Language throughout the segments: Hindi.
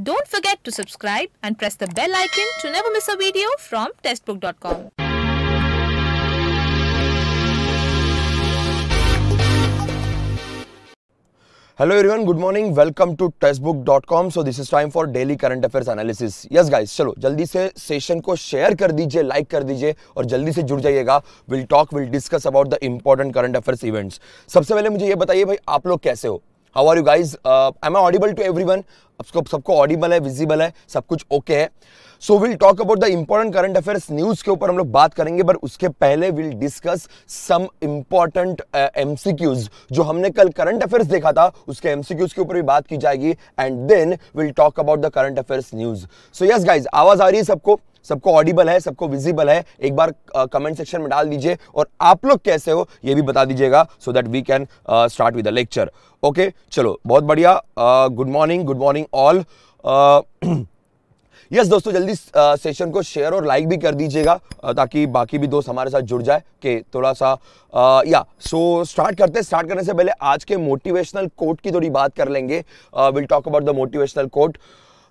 Don't forget to subscribe and press the bell icon to never miss a video from testbook.com. Hello everyone, good morning. Welcome to testbook.com. So this is time for daily current affairs analysis. Yes guys, चलो जल्दी से session को share कर दीजिए like कर दीजिए और जल्दी से जुड़ जाइएगा We'll talk, we'll discuss about the important current affairs events. सबसे पहले मुझे ये बताइए भाई आप लोग कैसे हो How are you guys? Uh, am I audible to everyone? सबको सबको ऑडिबल है विजिबल है सब कुछ ओके है so will talk about the important current affairs news के ऊपर हम लोग बात करेंगे पर उसके पहले will discuss some important MCQs जो हमने कल करंट अफेयर्स देखा था उसके एमसीक्यूज के ऊपर भी बात की जाएगी and then will talk about the current affairs news so yes guys आवाज आ रही है सबको सबको ऑडिबल है सबको विजिबल है एक बार कमेंट सेक्शन में डाल दीजिए और आप लोग कैसे हो ये भी बता दीजिएगा so that we can start with the lecture okay चलो बहुत बढ़िया good morning good morning all yes दोस्तों जल्दी सेशन को शेयर और लाइक भी कर दीजिएगा ताकि बाकी भी दोस्त हमारे साथ जुड़ जाए कि थोड़ा सा या सो स्टार्ट करते हैं स्टार्ट करने से पहले आज के मोटिवेशनल कोट की थोड़ी बात कर लेंगे will talk about the motivational quote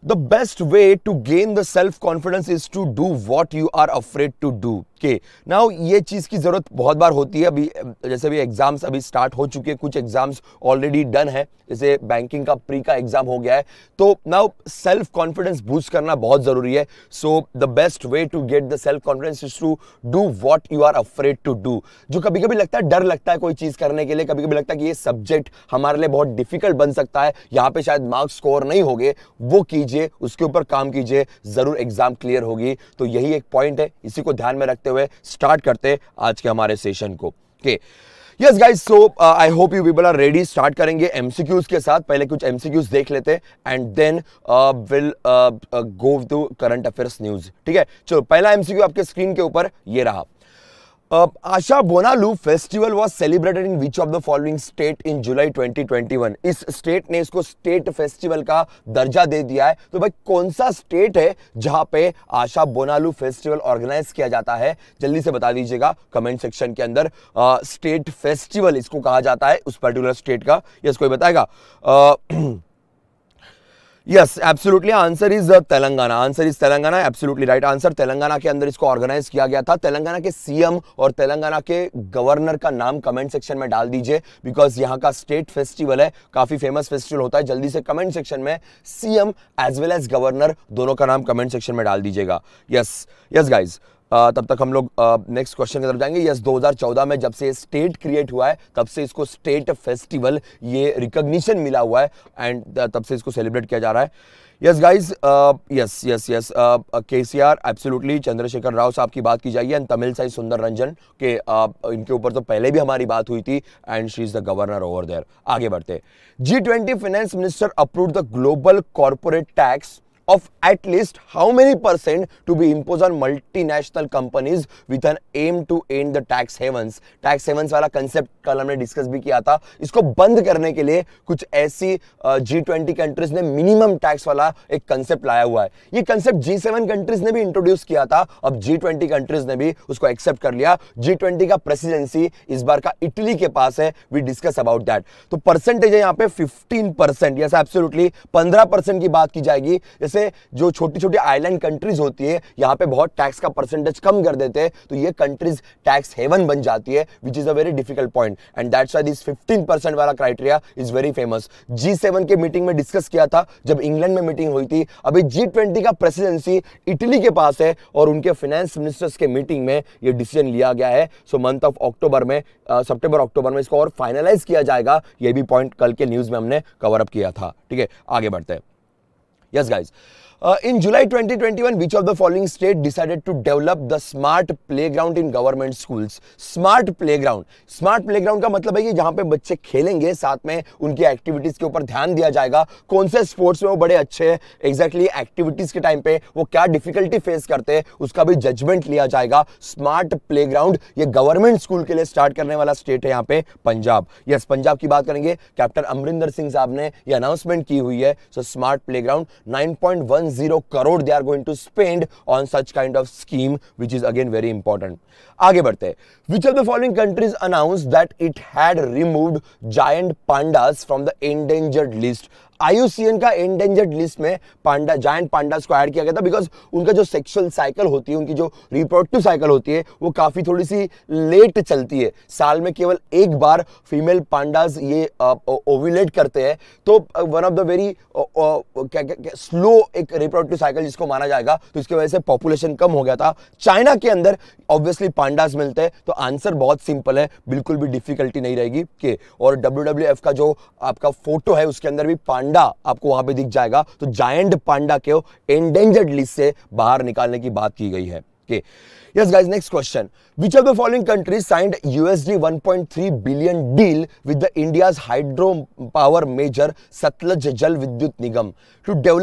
the best way to gain the self confidence is to do what you are afraid to do के नाउ ये चीज़ की ज़रूरत बहुत बार होती है अभी जैसे अभी एग्ज़ाम्स अभी स्टार्ट हो चुके हैं कुछ एग्ज़ाम्स ऑलरेडी डन है जैसे बैंकिंग का प्री का एग्ज़ाम हो गया है तो नाउ सेल्फ कॉन्फिडेंस बूस्ट करना बहुत ज़रूरी है so the best way to get the self confidence is to do what you are afraid to do जो कभी कभी लगता है डर लगता है कोई चीज़ करने के लिए कभी कभी लगता है कि ये सब्जेक्ट हमारे लिए बहुत डिफिकल्ट बन सकता है यहाँ पे शायद मार्क्स स्कोर नहीं हो गए वो कीजिए लीजिए उसके ऊपर काम कीजिए ज़रूर एग्ज़ाम क्लियर होगी तो यही एक पॉइंट है इसी को ध्यान में रखते हुए स्टार्ट करते हैं आज के हमारे सेशन को के yes guys so I hope you people are ready स्टार्ट करेंगे एमसीक्यूज के साथ पहले कुछ एमसीक्यूज देख लेते हैं and then will go to current affairs news ठीक है चलो पहला एमसीक्यू आपके स्क्रीन के ऊपर ये रहा Asha Bonalu festival was celebrated in which of the following state in July 2021? इस स्टेट ने इसको स्टेट फेस्टिवल का दर्जा दे दिया है तो भाई कौन सा स्टेट है जहां पे आशा बोनालू फेस्टिवल ऑर्गेनाइज किया जाता है जल्दी से बता दीजिएगा कमेंट सेक्शन के अंदर स्टेट uh, फेस्टिवल इसको कहा जाता है उस पर्टिकुलर स्टेट का यस कोई बताएगा ah, uh, yes absolutely answer is Telangana answer is Telangana absolutely right answer Telangana के अंदर इसको ऑर्गेनाइज किया गया था तेलंगाना के सीएम और तेलंगाना के गवर्नर का नाम कमेंट सेक्शन में डाल दीजिए बिकॉज यहाँ का स्टेट फेस्टिवल है काफी फेमस फेस्टिवल होता है जल्दी से कमेंट सेक्शन में CM as well as governor दोनों का नाम कमेंट सेक्शन में डाल दीजिएगा यस यस गाइज तब तक हम लोग नेक्स्ट क्वेश्चन की तरफ जाएंगे यस 2014 में जब से स्टेट क्रिएट हुआ है तब से इसको स्टेट फेस्टिवल ये रिकग्निशन मिला हुआ है एंड तब से इसको सेलिब्रेट किया जा रहा है yes guys yes yes yes K C R absolutely Chandrashekar Rao साहब की बात की जाइए एंड तमिल साई सुंदर रंजन के uh, इनके ऊपर तो पहले भी हमारी बात हुई थी and she is the governor over there आगे बढ़ते G twenty finance minister approve the global corporate tax of at least how many percent to be imposed on multinational companies with an aim to end the tax havens tax havens वाला concept कल हमने discuss भी किया था इसको बंद करने के लिए कुछ ऐसी जी ट्वेंटी कंट्रीज ने मिनिमम टैक्स वाला एक कंसेप्ट लाया हुआ है ये कंसेप्ट जी सेवन कंट्रीज ने भी इंट्रोड्यूस किया था अब जी ट्वेंटी कंट्रीज ने भी उसको एक्सेप्ट कर लिया जी ट्वेंटी का प्रेसिडेंसी इस बार का इटली के पास है वी डिस्कस अबाउट दैट तो परसेंटेज है यहाँ पे फिफ्टीन परसेंट जैसे एब्सोल्युटली पंद्रह परसेंट की बात की जाएगी जैसे से जो छोटी छोटी आइलैंड कंट्रीज होती है यहाँ पे बहुत टैक्स का परसेंटेज कम कर देते हैं तो ये कंट्रीज टैक्स हेवन बन जाती है which is a very difficult point and that's why this fifteen percent वाला criteria is very famous G seven के मीटिंग में डिस्कस किया था जब इंग्लैंड में मीटिंग हुई थी अभी जी ट्वेंटी का प्रेसिडेंसी इटली के पास है और उनके फाइनेंस मिनिस्टर्स के मीटिंग में ये डिसीजन लिया गया है सो मंथ ऑफ अक्टूबर में uh, अक्टूबर में इसको और फाइनलाइज किया जाएगा ये भी पॉइंट कल के न्यूज़ में हमने कवर अप किया था ठीक है आगे बढ़ते हैं Yes, guys. Uh, in July 2021, which of the following state decided to develop the smart playground in government schools? Smart playground. Smart playground का मतलब है कि जहाँ पे बच्चे खेलेंगे साथ में उनकी एक्टिविटीज के ऊपर ध्यान दिया जाएगा कौन से स्पोर्ट्स में वो बड़े अच्छे हैं एग्जैक्टली एक्टिविटीज के टाइम पे वो क्या डिफिकल्टी फेस करते हैं उसका भी जजमेंट लिया जाएगा स्मार्ट प्ले ग्राउंड ये गवर्नमेंट स्कूल के लिए स्टार्ट करने वाला स्टेट है यहाँ पे पंजाब यस पंजाब की बात करेंगे कैप्टन अमरिंदर सिंह साहब ने ये अनाउंसमेंट की हुई है so smart playground nine point one Zero crore they are going to spend on such kind of scheme which is again very important. आगे बढ़ते Which of the following countries announced that it had removed giant pandas from the endangered list? IUCN का एंडेंजर्ड लिस्ट में पांडा जायंट पांडास को ऐड किया गया था बिकॉज उनका जो सेक्सुअल साइकिल होती है उनकी जो रिप्रोडक्टिव साइकिल होती है वो काफ़ी थोड़ी सी लेट चलती है साल में केवल एक बार फीमेल पांडास ये ओविलेट करते हैं तो वन ऑफ द वेरी क्या क्या स्लो एक रिप्रोडक्टिव साइकिल जिसको माना जाएगा तो इसकी वजह से पॉपुलेशन कम हो गया था चाइना के अंदर ऑब्वियसली पांडास मिलते हैं तो आंसर बहुत सिंपल है बिल्कुल भी डिफिकल्टी नहीं रहेगी के और डब्ल्यू का जो आपका फोटो है उसके अंदर भी पांडा पांडा आपको वहां पे दिख जाएगा तो जायंट पांडा के एंडेंजर्ड लिस्ट से बाहर निकालने की बात की गई है yes guys next question which of the following country signed USD 1.3 billion deal with the India's hydro power major Satluj Jal Vidyut Nigam seventy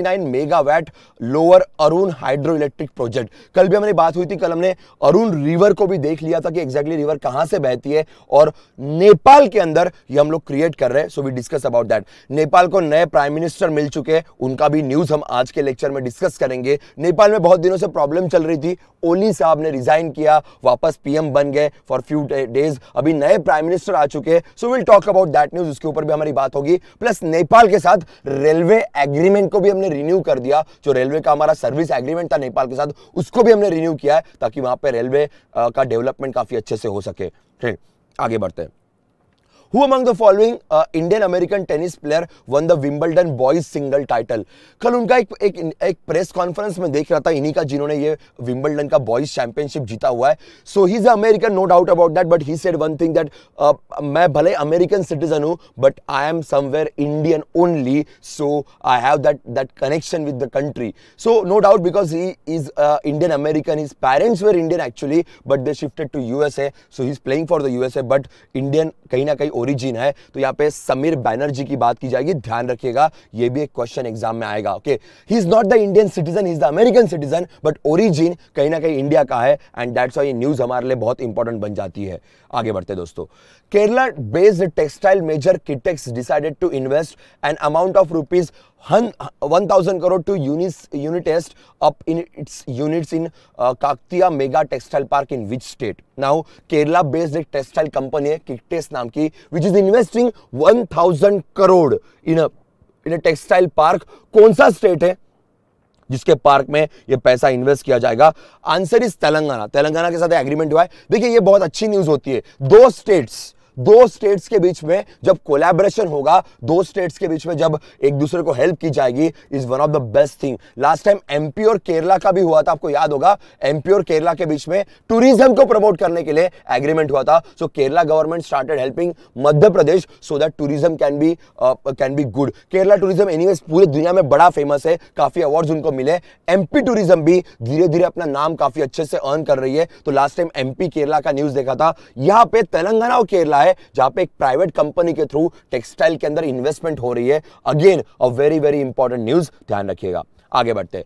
nine 679 megawatt lower Arun hydroelectric project कल भी हमारी बात हुई थी कल हमने अरुण रिवर को भी देख लिया था कि एग्जैक्टली रिवर कहां से बहती है और नेपाल के अंदर ये हम लोग क्रिएट कर रहे हैं so we discuss about that Nepal को नए प्राइम मिनिस्टर मिल चुके हैं उनका भी न्यूज हम आज के लेक्चर में डिस्कस करेंगे नेपाल में बहुत दिनों से प्रॉब्लम चल रही थी ओली साहब ने रिजाइन किया वापस पीएम बन गए फॉर फ्यू डेज अभी नए प्राइम मिनिस्टर आ चुके हैं so will talk about that news उसके ऊपर भी हमारी बात होगी प्लस नेपाल के साथ रेलवे एग्रीमेंट को भी हमने रिन्यू कर दिया जो रेलवे का हमारा सर्विस एग्रीमेंट था नेपाल के साथ उसको भी हमने रिन्यू किया है ताकि वहां पर रेलवे का डेवलपमेंट काफ़ी अच्छे से हो सके ठीक आगे बढ़ते हैं Who among the following uh, Indian American tennis player won the Wimbledon boys single title? कल उनका एक एक एक प्रेस कॉन्फ्रेंस में देख रहा था इन्हीं का जिन्होंने ये विंबलडन का बॉयज चैंपियनशिप जीता हुआ है so he is American no doubt about that but he said one thing that मैं भले अमेरिकन सिटीजन हूँ but I am somewhere Indian only so I have that that connection with the country so no doubt because he is Indian American his parents were Indian actually but they shifted to USA so he is playing for the USA but Indian कहीं ना कहीं ओरिजिन है तो यहां पे समीर बैनर्जी की बात की जाएगी ध्यान रखिएगा ये भी एक क्वेश्चन एग्जाम में आएगा okay he is not the Indian citizen is the American citizen but origin कहीं ना कहीं इंडिया का है एंड दैट्स वाई न्यूज हमारे लिए बहुत इंपॉर्टेंट बन जाती है आगे बढ़ते दोस्तों Kerala based textile major Kitex decided to invest an amount of rupees 1000 crore to unit unit set up in its units in Kakatiya mega textile park in which state now Kerala based एक टेक्सटाइल कंपनी है किटेस नाम की which is investing 1000 crore in in textile park कौन सा स्टेट है जिसके पार्क में ये पैसा इन्वेस्ट किया जाएगा आंसर इज तेलंगाना तेलंगाना के साथ एग्रीमेंट हुआ है देखिए ये बहुत अच्छी न्यूज होती है दो स्टेट्स दो स्टेट्स के बीच में जब कोलैबोरेशन होगा दो स्टेट्स के बीच में जब एक दूसरे को हेल्प की जाएगी is one of the best thing last time MP और केरला का भी हुआ था आपको याद होगा एमपी और केरला के बीच में टूरिज्म को प्रमोट करने के लिए एग्रीमेंट हुआ था so Kerala government started helping Madhya Pradesh so that tourism can be can be good Kerala tourism anyways पूरी दुनिया में बड़ा फेमस है काफी अवार्ड्स उनको मिले एमपी टूरिज्म भी धीरे धीरे अपना नाम काफी अच्छे से अर्न कर रही है तो लास्ट टाइम एमपी केरला का न्यूज देखा था यहां पे तेलंगाना और केरला है है जहां पे एक प्राइवेट कंपनी के थ्रू टेक्सटाइल के अंदर इन्वेस्टमेंट हो रही है again a very very important news ध्यान रखिएगा आगे बढ़ते हैं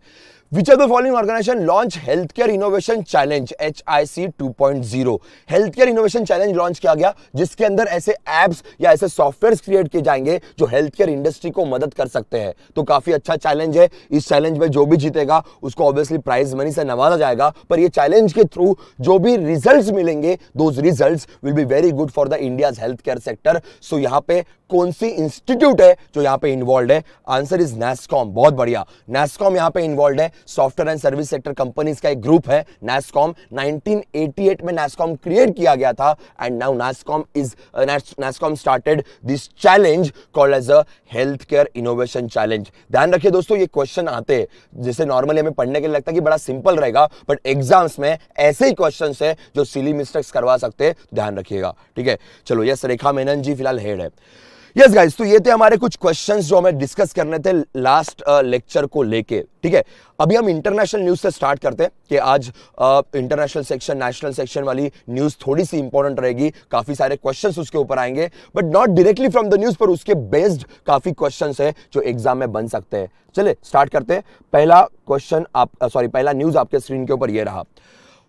Which of the following organization launched Healthcare Innovation Challenge HIC 2.0? Healthcare Innovation Challenge launched किया गया जिसके अंदर ऐसे apps या ऐसे softwares create किए जाएंगे जो healthcare industry को मदद कर सकते हैं तो काफी अच्छा challenge है इस challenge में जो भी जीतेगा उसको obviously prize money से नवाजा जाएगा पर ये challenge के through जो भी results मिलेंगे those results will be very good for the India's healthcare sector. So यहाँ पे कौन सी इंस्टीट्यूट है जो यहाँ पे इन्वॉल्व है आंसर इज नेस्कॉम बहुत बढ़िया नेस्कॉम यहाँ पे इन्वॉल्व है software and service sector companies का एक ग्रुप है नेस्कॉम 1988 में नेस्कॉम क्रिएट किया गया था and now NASSCOM is NASSCOM started this challenge called as a health care innovation challenge ध्यान रखिए दोस्तों ये क्वेश्चन आते हैं जिसे नॉर्मली हमें पढ़ने के लिए लगता है कि बड़ा सिंपल रहेगा बट एग्जाम्स में ऐसे ही क्वेश्चन है जो सिली मिस्टेक्स करवा सकते हैं तो ध्यान रखिएगा ठीक है चलो यस रेखा मेनन जी फिलहाल हेड है यस गाइस तो ये थे हमारे कुछ क्वेश्चंस जो हमें डिस्कस करने थे लास्ट लेक्चर uh, को लेके ठीक है अभी हम इंटरनेशनल न्यूज से स्टार्ट करते हैं कि आज इंटरनेशनल सेक्शन नेशनल सेक्शन वाली न्यूज थोड़ी सी इंपॉर्टेंट रहेगी काफी सारे क्वेश्चन उसके ऊपर आएंगे but not directly from the news पर उसके बेस्ड काफी क्वेश्चन है जो एग्जाम में बन सकते हैं चले स्टार्ट करते हैं पहला क्वेश्चन आप सॉरी uh, पहला न्यूज आपके स्क्रीन के ऊपर यह रहा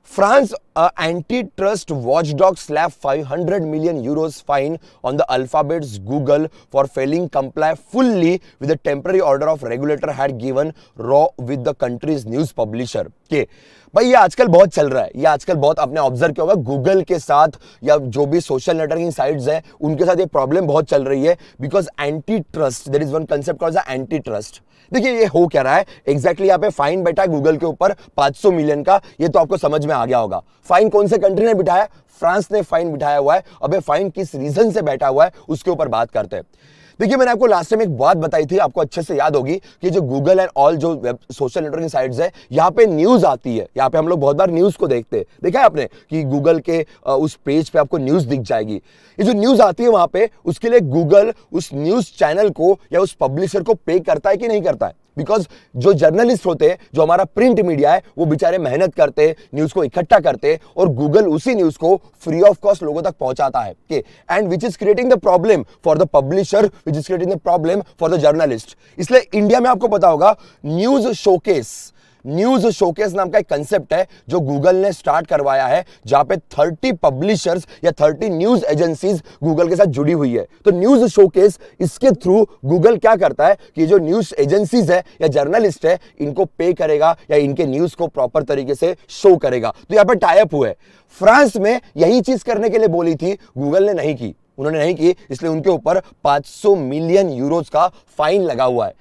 France antitrust watchdog slapped 500 million euros fine on the alphabet's Google for failing comply fully with the temporary order of regulator had given raw with the country's news publisher. Okay. भाई ये आजकल बहुत चल रहा है ये आजकल बहुत आपने ऑब्जर्व किया होगा गूगल के साथ या जो भी सोशल नेटवर्किंग साइट्स हैं उनके साथ ये प्रॉब्लम बहुत चल रही है because antitrust there is one concept cause antitrust देखिए ये हो क्या रहा है एग्जैक्टली यहाँ पे फाइन बैठा है गूगल के ऊपर 500 मिलियन का ये तो आपको समझ में आ गया होगा फाइन कौन से कंट्री ने बिठाया फ्रांस ने फाइन बिठाया हुआ है अबे फाइन किस रीजन से बैठा हुआ है उसके ऊपर बात करते हैं देखिए मैंने आपको लास्ट टाइम एक बात बताई थी आपको अच्छे से याद होगी कि जो गूगल एंड ऑल जो वेब सोशल नेटवर्किंग साइट्स है यहाँ पे न्यूज आती है यहाँ पे हम लोग बहुत बार न्यूज को देखते हैं देखा है आपने कि गूगल के उस पेज पे आपको न्यूज दिख जाएगी ये जो न्यूज आती है वहां पे उसके लिए गूगल उस न्यूज चैनल को या उस पब्लिशर को पे करता है कि नहीं करता है बिकॉज जो जर्नलिस्ट होते हैं जो हमारा प्रिंट मीडिया है वो बेचारे मेहनत करते न्यूज़ को इकट्ठा करते और गूगल उसी न्यूज़ को फ्री ऑफ कॉस्ट लोगों तक पहुंचाता है and which is creating the problem for the publisher which is creating the problem for the journalist इसलिए इंडिया में आपको पता होगा न्यूज़ शोकेस न्यूज शोकेस नाम का एक कंसेप्ट है जो गूगल ने स्टार्ट करवाया है जहां पे 30 पब्लिशर्स या 30 न्यूज एजेंसीज गूगल के साथ जुड़ी हुई है तो न्यूज शोकेस इसके थ्रू गूगल क्या करता है कि जो न्यूज एजेंसीज है या जर्नलिस्ट है इनको पे करेगा या इनके न्यूज को प्रॉपर तरीके से शो करेगा तो यहां पर टाइप हुए फ्रांस में यही चीज करने के लिए बोली थी गूगल ने नहीं की उन्होंने नहीं की इसलिए उनके ऊपर 500 मिलियन यूरोज का फाइन लगा हुआ है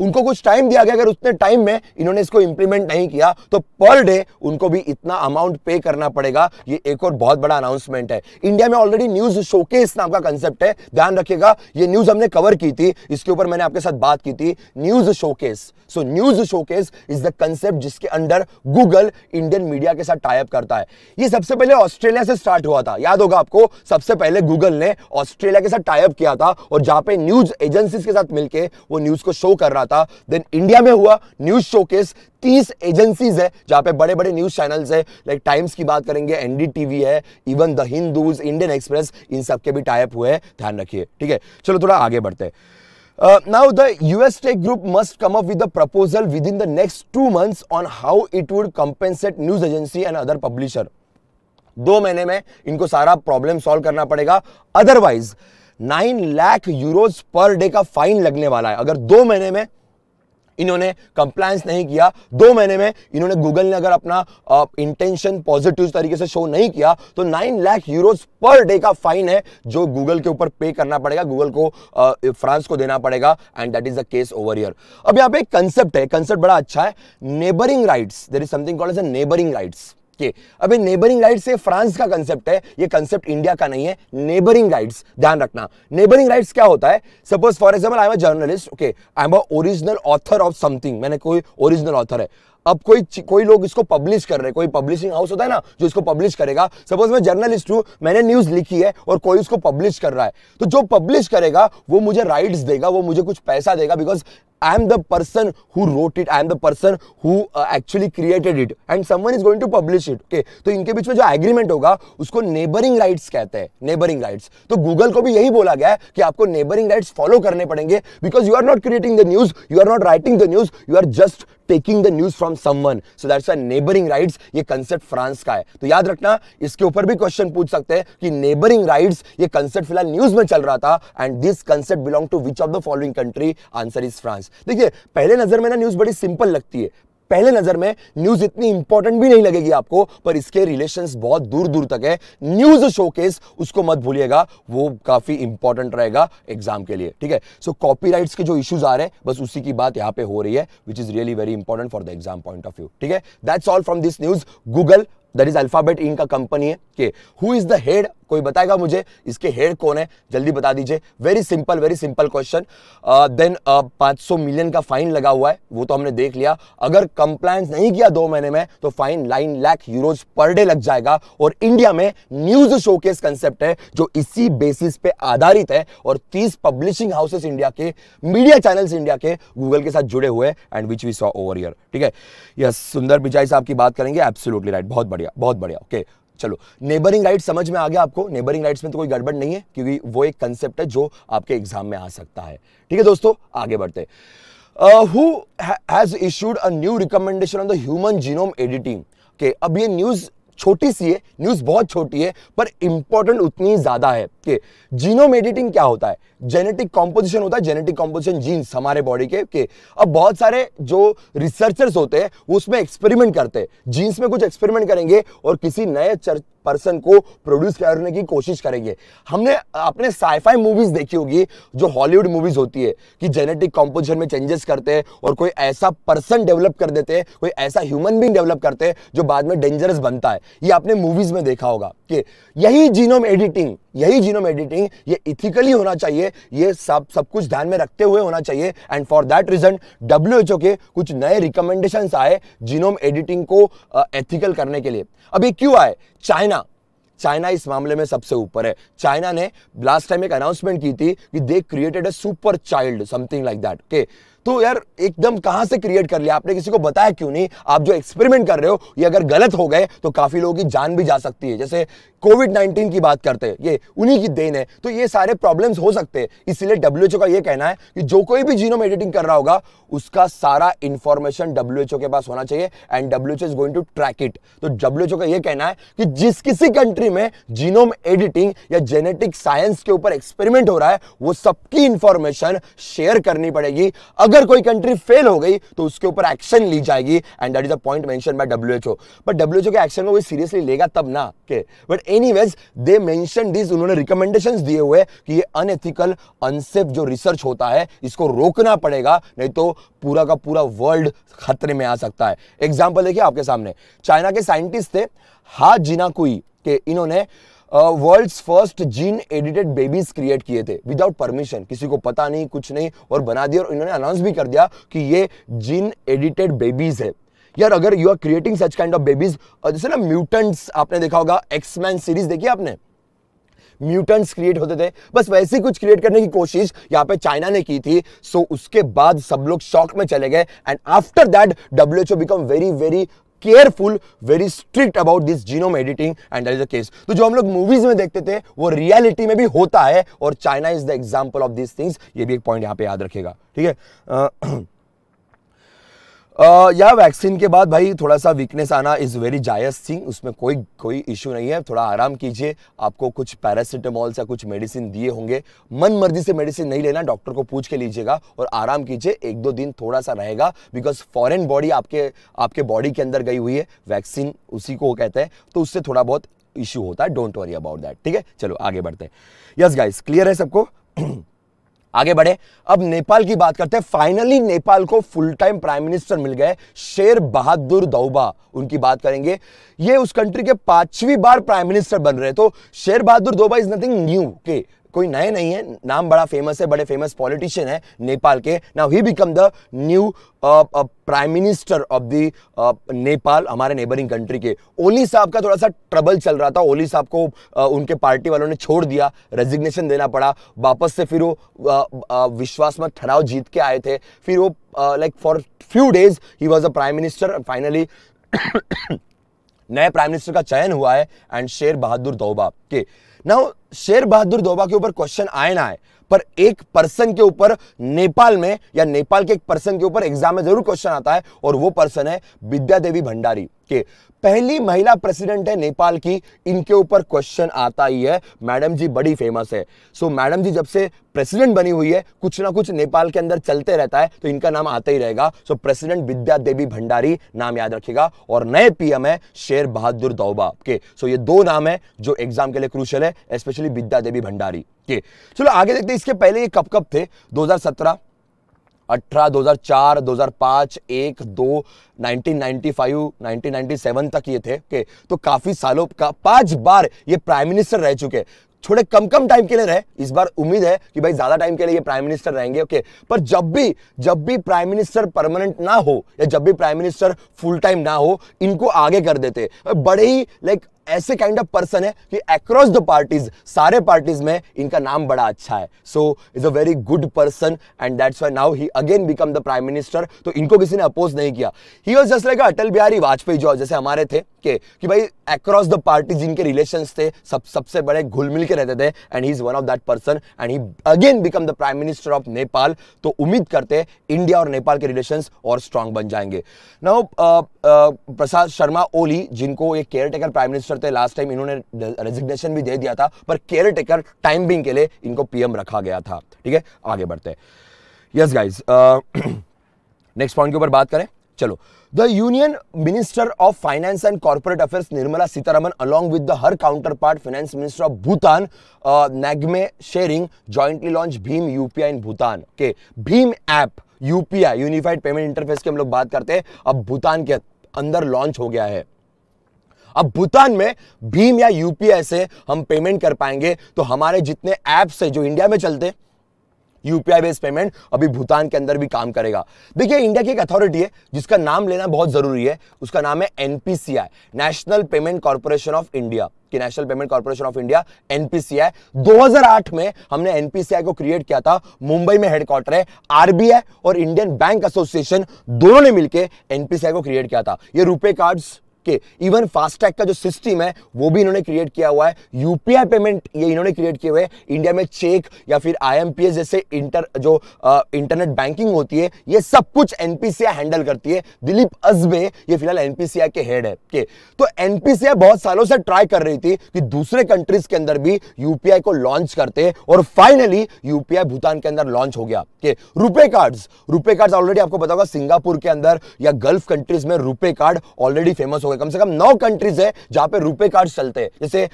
उनको कुछ टाइम दिया गया अगर उतने टाइम में इन्होंने इसको इंप्लीमेंट नहीं किया तो पर डे उनको भी इतना अमाउंट पे करना पड़ेगा ये एक और बहुत बड़ा अनाउंसमेंट है इंडिया में ऑलरेडी न्यूज शोकेस नाम का कंसेप्ट है ध्यान रखिएगा ये न्यूज हमने कवर की थी इसके ऊपर मैंने आपके साथ बात की थी news showcase so news showcase is the concept जिसके अंडर गूगल इंडियन मीडिया के साथ टाइप करता है ये सबसे पहले ऑस्ट्रेलिया से स्टार्ट हुआ था याद होगा आपको सबसे पहले गूगल ने ऑस्ट्रेलिया के साथ टाइप किया था और जहां पे न्यूज एजेंसी के साथ मिलकर वो न्यूज को शो कर रहा रहा था देन इंडिया में हुआ न्यूज शोकेस तीस एजेंसीज है जहां पे बड़े बड़े न्यूज चैनल्स है लाइक टाइम्स की बात करेंगे एनडीटीवी है even the Hindu's Indian Express इन सबके भी टाइप हुए ध्यान रखिए ठीक है चलो थोड़ा आगे बढ़ते हैं now the US tech group must come up with a proposal within the next two months on how it would compensate news agency and other publisher दो महीने में इनको सारा प्रॉब्लम सॉल्व करना पड़ेगा otherwise nine lakh euros per day का फाइन लगने वाला है अगर दो महीने में इन्होंने कंप्लायंस नहीं किया दो महीने में इन्होंने गूगल ने अगर अपना इंटेंशन पॉजिटिव तरीके से शो नहीं किया तो nine lakh euros per day का फाइन है जो गूगल के ऊपर पे करना पड़ेगा गूगल को फ्रांस को देना पड़ेगा and that is the case over year अब यहां पे एक कंसेप्ट है कंसेप्ट बड़ा अच्छा है neighbouring rights there is something called as a neighbouring rights के अबे नेबरिंग राइट्स ये फ्रांस का कंसेप्ट है ये कंसेप्ट इंडिया का नहीं है नेबरिंग राइट्स ध्यान रखना नेबरिंग राइट्स क्या होता है suppose for example I am a journalist okay I am a original author of something मैंने कोई ओरिजिनल ऑथर है अब कोई कोई लोग इसको पब्लिश कर रहे हैं कोई पब्लिशिंग हाउस होता है ना जो इसको पब्लिश करेगा सपोज मैं जर्नलिस्ट हूं मैंने न्यूज लिखी है और कोई उसको पब्लिश कर रहा है तो जो पब्लिश करेगा वो मुझे राइट्स देगा वो मुझे कुछ पैसा देगा because I am the person who wrote it. I am the person who uh, actually created it. And someone is going to publish it. तो इनके बीच में जो एग्रीमेंट होगा उसको नेबरिंग राइट्स कहते हैं नेबरिंग राइट्स तो गूगल को भी यही बोला गया है कि आपको नेबरिंग राइट्स फॉलो करने पड़ेंगे because you are not creating the news you are not writing the news you are just taking the news from someone so that's why neighbouring rights ये कंसेप्ट फ्रांस का है तो याद रखना इसके ऊपर भी क्वेश्चन पूछ सकते हैं कि नेबरिंग राइट्स ये कंसेप्ट फिलहाल न्यूज में चल रहा था and this concept belong to which of the following country answer is France देखिए पहले नज़र में ना न्यूज़ बड़ी सिंपल लगती है पहले नज़र में न्यूज़ इतनी इंपॉर्टेंट भी नहीं लगेगी आपको पर इसके रिलेशंस बहुत दूर दूर तक है न्यूज़ शोकेस उसको मत भूलिएगा वो काफ़ी इंपॉर्टेंट रहेगा एग्जाम के लिए ठीक है सो कॉपीराइट्स के जो इश्यूज आ रहे हैं बस उसी की बात यहां पे हो रही है which is really very important for the exam point of view ठीक है that's all from this news Google that is Alphabet इनका कंपनी है के हु इज द हेड कोई बताएगा मुझे इसके हेड कौन है जल्दी बता दीजिए very simple very simple question then पाँच सौ मिलियन का फाइन लगा हुआ है वो तो हमने देख लिया अगर कंप्लायंस नहीं किया दो महीने में तो fine nine lakh euros per day लग जाएगा और इंडिया में न्यूज शोकेस कंसेप्ट है जो इसी बेसिस पे आधारित है और 30 पब्लिशिंग हाउसेस इंडिया के मीडिया चैनल्स इंडिया के गूगल के साथ जुड़े हुए and which we saw over year ठीक है यस सुंदर पिचाई साहब की बात करेंगे एब्सोल्युटली राइट बहुत बढ़िया बहुत बढ़िया ओके okay. चलो नेबरिंग राइट समझ में आ गया आपको नेबरिंग राइट्स में तो कोई गड़बड़ नहीं है क्योंकि वो एक कंसेप्ट है जो आपके एग्जाम में आ सकता है ठीक है दोस्तों आगे बढ़ते who issued a new recommendation on the human genome editing के अब ये न्यूज़ छोटी सी है न्यूज़ बहुत छोटी है पर इंपॉर्टेंट उतनी ज़्यादा है के जीनोम एडिटिंग क्या होता है जेनेटिक कॉम्पोजिशन होता है जेनेटिक कॉम्पोजिशन जीन्स हमारे बॉडी के के अब बहुत सारे जो रिसर्चर्स होते हैं उसमें एक्सपेरिमेंट करते हैं जीन्स में कुछ एक्सपेरिमेंट करेंगे और किसी नए चर्च पर्सन को प्रोड्यूस करने की कोशिश करेंगे हमने अपने साइफाई मूवीज देखी होगी जो हॉलीवुड मूवीज होती है कि जेनेटिक कॉम्पोजिशन में चेंजेस करते हैं और कोई ऐसा पर्सन डेवलप कर देते हैं कोई ऐसा ह्यूमन बींग डेवलप करते हैं जो बाद में डेंजरस बनता है ये आपने मूवीज में देखा होगा कि यही जीनोम एडिटिंग यही जीनोम एडिटिंग ये इथिकली होना चाहिए ये सब सब कुछ ध्यान में रखते हुए होना चाहिए and for that reason W के कुछ नए रिकमेंडेशन आए जीनोम एडिटिंग को एथिकल करने के लिए अब ये क्यों आए चाइना चाइना इस मामले में सबसे ऊपर है चाइना ने लास्ट टाइम एक अनाउंसमेंट की थी कि they created a super child something like that okay तो यार एकदम कहां से क्रिएट कर लिया आपने किसी को बताया क्यों नहीं आप जो एक्सपेरिमेंट कर रहे हो ये अगर गलत हो गए तो काफ़ी लोगों की जान भी जा सकती है जैसे कोविड नाइन्टीन की बात करते हैं ये उन्हीं की देन है तो ये सारे प्रॉब्लम्स हो सकते हैं इसलिए डब्ल्यूएचओ का ये कहना है कि जो कोई भी जीनोम एडिटिंग कर रहा होगा उसका सारा इंफॉर्मेशन डब्ल्यूएचओ के पास होना चाहिए and WHO is going to track it तो डब्ल्यूएचओ का ये कहना है कि जिस किसी कंट्री में जीनोम एडिटिंग या जेनेटिक साइंस के ऊपर एक्सपेरिमेंट हो रहा है वो सबकी इंफॉर्मेशन शेयर करनी पड़ेगी अगर अगर कोई कंट्री फेल हो गई तो उसके ऊपर एक्शन ली जाएगी and that is a point mention by WHO but WHO के एक्शन को कोई सीरियसली लेगा तब ना के but anyways they mention this उन्होंने रिकमेंडेशंस दिए हुए कि ये अनएथिकल अनसेफ जो रिसर्च होता है इसको रोकना पड़ेगा नहीं तो पूरा का पूरा वर्ल्ड खतरे में आ सकता है एग्जांपल देखिए आपके सामने चाइना के साइंटिस्ट थे हा जिनाकुई के इन्होंने world's first gene edited babies create किए थे विदाउट परमिशन किसी को पता नहीं कुछ नहीं और बना दिया और इन्होंने अनाउंस भी कर दिया कि ये जीन एडिटेड बेबीज है यार अगर you are creating such kind of babies जैसे ना म्यूटेंट्स आपने देखा होगा एक्समैन सीरीज देखी आपने म्यूटेंट्स क्रिएट होते थे बस वैसे कुछ क्रिएट करने की कोशिश यहाँ पे चाइना ने की थी सो so उसके बाद सब लोग शॉक में चले गए and after that W become very very careful very strict about this genome editing and that is the case तो जो हम लोग मूवीज में देखते थे वो रियलिटी में भी होता है और China is the example of this things ये भी एक पॉइंट यहां पे याद रखेगा ठीक है या वैक्सीन के बाद भाई थोड़ा सा वीकनेस आना इज़ वेरी जायज थिंग उसमें कोई कोई इशू नहीं है थोड़ा आराम कीजिए आपको कुछ पैरासिटामोल या कुछ मेडिसिन दिए होंगे मन मर्जी से मेडिसिन नहीं लेना डॉक्टर को पूछ के लीजिएगा और आराम कीजिए एक दो दिन थोड़ा सा रहेगा बिकॉज फॉरेन बॉडी आपके आपके बॉडी के अंदर गई हुई है वैक्सीन उसी को कहते हैं तो उससे थोड़ा बहुत इश्यू होता है डोंट वरी अबाउट दैट ठीक है चलो आगे बढ़ते हैं यस गाइस क्लियर है सबको आगे बढ़े अब नेपाल की बात करते हैं फाइनली नेपाल को फुल टाइम प्राइम मिनिस्टर मिल गए शेर बहादुर दौबा उनकी बात करेंगे ये उस कंट्री के पांचवी बार प्राइम मिनिस्टर बन रहे तो Sher Bahadur Deuba is nothing new के कोई नए नहीं है नाम बड़ा फेमस है बड़े फेमस पॉलिटिशियन है नेपाल के now he become the new prime minister of the Nepal हमारे नेबरिंग कंट्री के ओली साहब का थोड़ा सा ट्रबल चल रहा था ओली साहब को uh, उनके पार्टी वालों ने छोड़ दिया रेजिग्नेशन देना पड़ा वापस से फिर वो uh, uh विश्वास मत ठहराव जीत के आए थे फिर वो like for few days he was a prime minister finally नए प्राइम मिनिस्टर का चयन हुआ है एंड शेर बहादुर दौबा के नाउ शेर बहादुर दोबा के ऊपर क्वेश्चन आए ना आए पर एक पर्सन के ऊपर नेपाल में या नेपाल के एक पर्सन के ऊपर एग्जाम में जरूर क्वेश्चन आता है और वो पर्सन है विद्या देवी भंडारी के पहली महिला प्रेसिडेंट है नेपाल की इनके ऊपर क्वेश्चन आता ही है मैडम जी बड़ी फेमस है सो so, मैडम जी जब से प्रेसिडेंट बनी हुई है कुछ ना कुछ नेपाल के अंदर चलते रहता है तो इनका नाम आता ही रहेगा so so, president Vidya Devi Bhandari नाम याद रखेगा और नए पीएम है शेर बहादुर दौबा के सो so, ये दो नाम है जो एग्जाम के लिए क्रूशल है स्पेशली विद्या देवी भंडारी के चलो आगे देखते इसके पहले ये कब कब थे दो अठारह दो दो हज़ार चार हज़ार पाँच एक दो nineteen nineteen five ninety seven तक ये थे के तो काफ़ी सालों का पांच बार ये प्राइम मिनिस्टर रह चुके थोड़े कम कम टाइम के लिए रहे इस बार उम्मीद है कि भाई ज्यादा टाइम के लिए ये प्राइम मिनिस्टर रहेंगे ओके पर जब भी जब भी प्राइम मिनिस्टर परमानेंट ना हो या जब भी प्राइम मिनिस्टर फुल टाइम ना हो इनको आगे कर देते बड़े ही लाइक ऐसे काइंड ऑफ पर्सन है कि अक्रॉस द पार्टीज सारे पार्टीज में इनका नाम बड़ा अच्छा है so is a very good person and that's why now he again become the prime minister तो इनको किसी ने अपोज नहीं किया he was just like Atal Bihari Vajpayee जो जैसे हमारे थे के कि भाई अक्रॉस द पार्टी जिनके रिलेशन थे सब सबसे बड़े घुल मिल के रहते थे and he is one of that person and he again become the prime minister of Nepal तो उम्मीद करते हैं इंडिया और नेपाल के रिलेशन और स्ट्रांग बन जाएंगे नाउ प्रसाद शर्मा ओली जिनको ये केयर टेकर प्राइम मिनिस्टर थे लास्ट टाइम इन्होंने रेजिग्नेशन भी दे दिया था पर केयर टेकर टाइम बिंग के लिए इनको पीएम रखा गया था ठीक है आगे बढ़ते यस गाइज नेक्स्ट पॉइंट के ऊपर बात करें चलो the union minister of finance and corporate affairs Nirmala Sitharaman along with the her counterpart finance minister of Bhutan Namgay Tshering jointly launch भीम यूपीआई इन भूटान के भीम app UPI unified payment interface की हम लोग बात करते हैं अब भूटान के अंदर लॉन्च हो गया है अब भूटान में भीम या यूपीआई से हम पेमेंट कर पाएंगे तो हमारे जितने ऐप्स है जो इंडिया में चलते यूपीआई बेस्ड पेमेंट अभी भूटान के अंदर भी काम करेगा देखिए इंडिया की एक अथॉरिटी है जिसका नाम लेना बहुत जरूरी है उसका नाम है NPCI national payment corporation of India कि national payment corporation of India NPCI 2008 में हमने एनपीसीआई को क्रिएट किया था मुंबई में हेडक्वार्टर है आरबीआई और इंडियन बैंक एसोसिएशन दोनों ने मिलकर एनपीसीआई को क्रिएट किया था ये रुपए कार्ड्स के इवन फास्टैग का जो सिस्टम है वो भी इन्होंने क्रिएट किया हुआ है यूपीआई पेमेंट ये इन्होंने क्रिएट किए हुए इंडिया में चेक या फिर आईएमपीएस जैसे इंटर जो इंटरनेट बैंकिंग होती है ये सब कुछ एनपीसीआई हैंडल करती है दिलीप अजबे ये फिलहाल एनपीसीआई के हेड है के तो एनपीसीआई बहुत सालों से ट्राई कर रही थी कि दूसरे कंट्रीज के अंदर भी यूपीआई को लॉन्च करते और फाइनली यूपीआई भूटान के अंदर लॉन्च हो गया के RuPay cards RuPay cards already आपको बताऊंगा सिंगापुर के अंदर या गल्फ कंट्रीज में रुपे कार्ड ऑलरेडी फेमस हो होंगे कम से कम नौ कंट्रीज है जहां पे रुपए कार्ड चलते हैं जैसे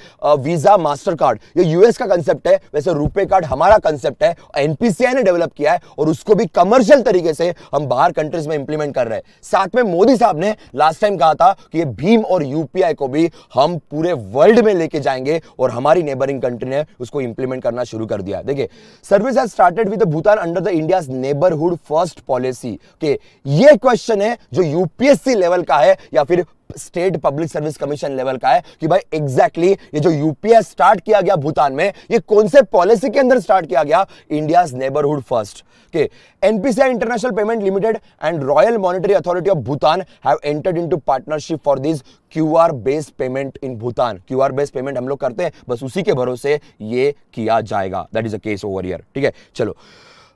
वीजा मास्टर कार्ड ये यूएस का कंसेप्ट है वैसे रुपए कार्ड हमारा कंसेप्ट है एनपीसीआई ने डेवलप किया है और उसको भी कमर्शियल तरीके से हम बाहर कंट्रीज में इंप्लीमेंट कर रहे हैं साथ में मोदी साहब ने लास्ट टाइम कहा था कि ये भीम और यूपीआई को भी हम पूरे वर्ल्ड में लेके जाएंगे और हमारी नेबरिंग कंट्री ने उसको इंप्लीमेंट करना शुरू कर दिया देखिए service has started with Bhutan under the India neighbourhood first policy के ये क्वेश्चन है जो यूपीएससी लेवल का है या फिर state public service commission level का है कि भाई एग्जैक्टली exactly ये जो यूपीएस स्टार्ट किया गया भूटान में ये कौन से पॉलिसी के अंदर स्टार्ट किया गया इंडिया नेबरहुड फर्स्ट के NPCI international payment limited and royal monetary authority of Bhutan have entered into partnership for this QR based payment in Bhutan QR based payment हम लोग करते हैं बस उसी के भरोसे ये किया जाएगा that is a case over year ठीक है चलो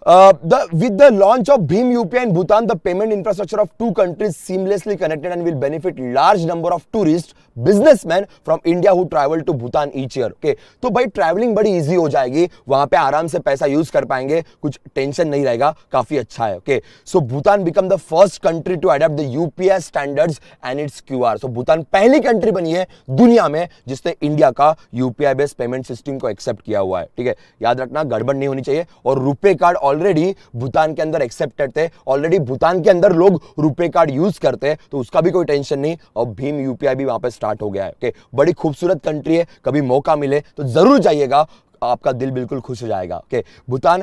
the, with the launch of Bhim UPI in Bhutan, the payment infrastructure of two countries seamlessly connected and will benefit large number of tourists, businessmen from India who travel to Bhutan each year. Okay, तो भाई traveling badi easy ho jayegi wahan pe aaram se paisa use kar payenge kuch tension nahi rahega kafi acha hai Okay, so Bhutan become the first country to adopt the UPI standards and its QR. So Bhutan pehli country bani hai duniya mein jisne india ka UPI based payment system ko accept kiya hua hai theek hai yaad rakhna gadbad nahi honi chahiye aur RuPay card already Bhutan के अंदर एक्सेप्टेड थे ऑलरेडी भूटान के अंदर लोग रुपए कार्ड यूज करते हैं तो उसका भी कोई टेंशन नहीं और भीम यूपीआई भी वहां पर स्टार्ट हो गया है ओके बड़ी खूबसूरत कंट्री है कभी मौका मिले तो जरूर जाइएगा आपका दिल बिल्कुल खुश हो जाएगा okay Bhutan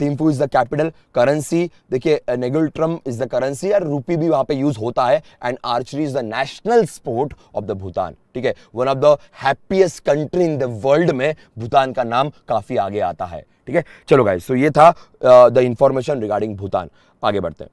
Thimphu is the capital currency देखिए नेगुलट्रम इज़ द करेंसी या रूपी भी वहाँ पे यूज़ होता है and archery is the national sport of the Bhutan ठीक है one of the happiest country in the world में भूटान का नाम काफ़ी आगे आता है ठीक है चलो गाइस तो ये था द इंफॉर्मेशन रिगार्डिंग भूटान आगे बढ़ते हैं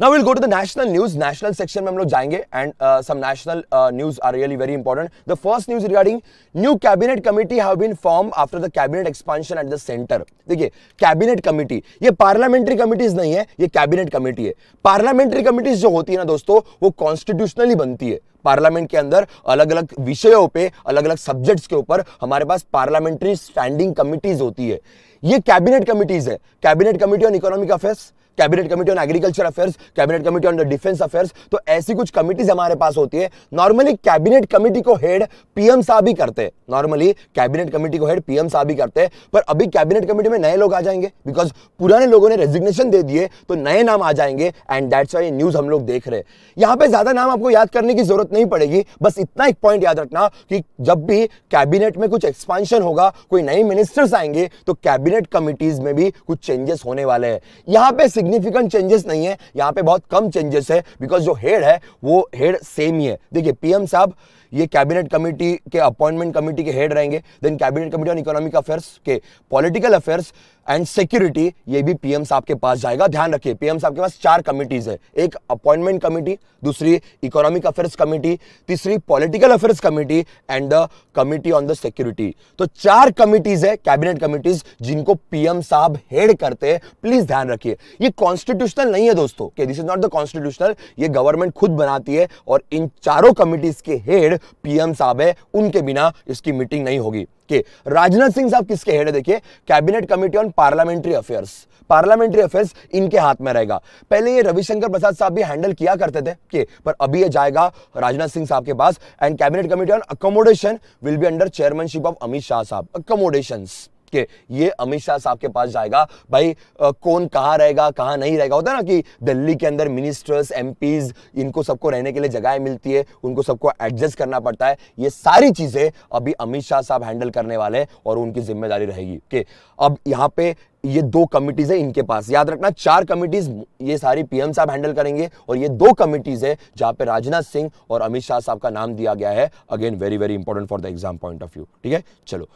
now will go to the national news national section में हम लोग जाएंगे and some national news are really very important the first news regarding new cabinet committee have been form after the cabinet expansion at the centre देखिए कैबिनेट कमेटी ये पार्लियामेंट्री कमिटीज नहीं है ये कैबिनेट कमेटी है पार्लियामेंट्री कमिटीज जो होती है ना दोस्तों वो कॉन्स्टिट्यूशनली बनती है पार्लियामेंट के अंदर अलग अलग विषयों पे अलग अलग सब्जेक्ट्स के ऊपर हमारे पास पार्लियामेंट्री स्टैंडिंग कमिटीज होती है ये कैबिनेट कमिटीज है cabinet committee on economic affairs cabinet committee on agriculture affairs cabinet committee on defence affairs तो ऐसी कुछ कमिटीज हमारे पास होती है नॉर्मली कैबिनेट कमेटी को हेड पीएम साहब ही करते हैं नॉर्मली कैबिनेट कमेटी को हेड पीएम साहब ही करते हैं पर अभी कैबिनेट कमेटी में नए लोग आ जाएंगे बिकॉज पुराने लोगों ने रेजिग्नेशन दे दिए तो नए नाम आ जाएंगे एंड दैट्स वाई न्यूज हम लोग देख रहे हैं यहाँ पे ज्यादा नाम आपको याद करने की जरूरत नहीं पड़ेगी बस इतना एक पॉइंट याद रखना कि जब भी कैबिनेट में कुछ एक्सपांशन होगा कोई नए मिनिस्टर्स आएंगे तो कैबिनेट कमिटीज में भी कुछ चेंजेस होने वाले हैं यहाँ पे सिग्निफिकेंट चेंजेस नहीं है यहाँ पे बहुत कम चेंजेस है बिकॉज जो हेड है वो हेड सेम ही है देखिए पीएम साहब ये कैबिनेट कमेटी के अपॉइंटमेंट कमेटी के हेड रहेंगे then cabinet committee on economic affairs के पॉलिटिकल अफेयर्स एंड सिक्योरिटी ये भी पीएम साहब के पास जाएगा ध्यान रखिए पीएम साहब के पास चार कमिटीज है एक अपॉइंटमेंट कमेटी दूसरी इकोनॉमिक अफेयर्स कमेटी तीसरी political affairs committee and the committee on the security तो चार कमिटीज है कैबिनेट कमिटीज जिनको पीएम साहब हेड करते हैं प्लीज ध्यान रखिए ये कॉन्स्टिट्यूशनल नहीं है दोस्तों के this is not the constitutional ये गवर्नमेंट खुद बनाती है और इन चारों कमिटीज के हेड पीएम साहब है उनके बिना इसकी मीटिंग नहीं होगी के राजनाथ सिंह साहब किसके हेड है देखिए cabinet committee on parliamentary affairs parliamentary affairs इनके हाथ में रहेगा पहले ये रविशंकर प्रसाद साहब भी हैंडल किया करते थे के पर अभी ये जाएगा राजनाथ सिंह साहब के पास and cabinet committee on accommodation will be under chairmanship of Amit Shah साहब अकोमोडेशंस के ये अमित शाह साहब के पास जाएगा भाई आ, कौन कहाँ रहेगा कहाँ नहीं रहेगा होता ना कि दिल्ली के अंदर मिनिस्टर्स एम इनको सबको रहने के लिए जगह मिलती है उनको सबको एडजस्ट करना पड़ता है ये सारी चीज़ें अभी अमित शाह साहब हैंडल करने वाले हैं और उनकी जिम्मेदारी रहेगी ओके अब यहाँ पे ये दो कमिटीज है इनके पास याद रखना चार कमिटीज ये सारी पीएम साहब हैंडल करेंगे और ये दो कमिटीज है जहां पे राजनाथ सिंह और अमित शाह साहब का नाम दिया गया है again very very important for the exam point of view ठीक है चलो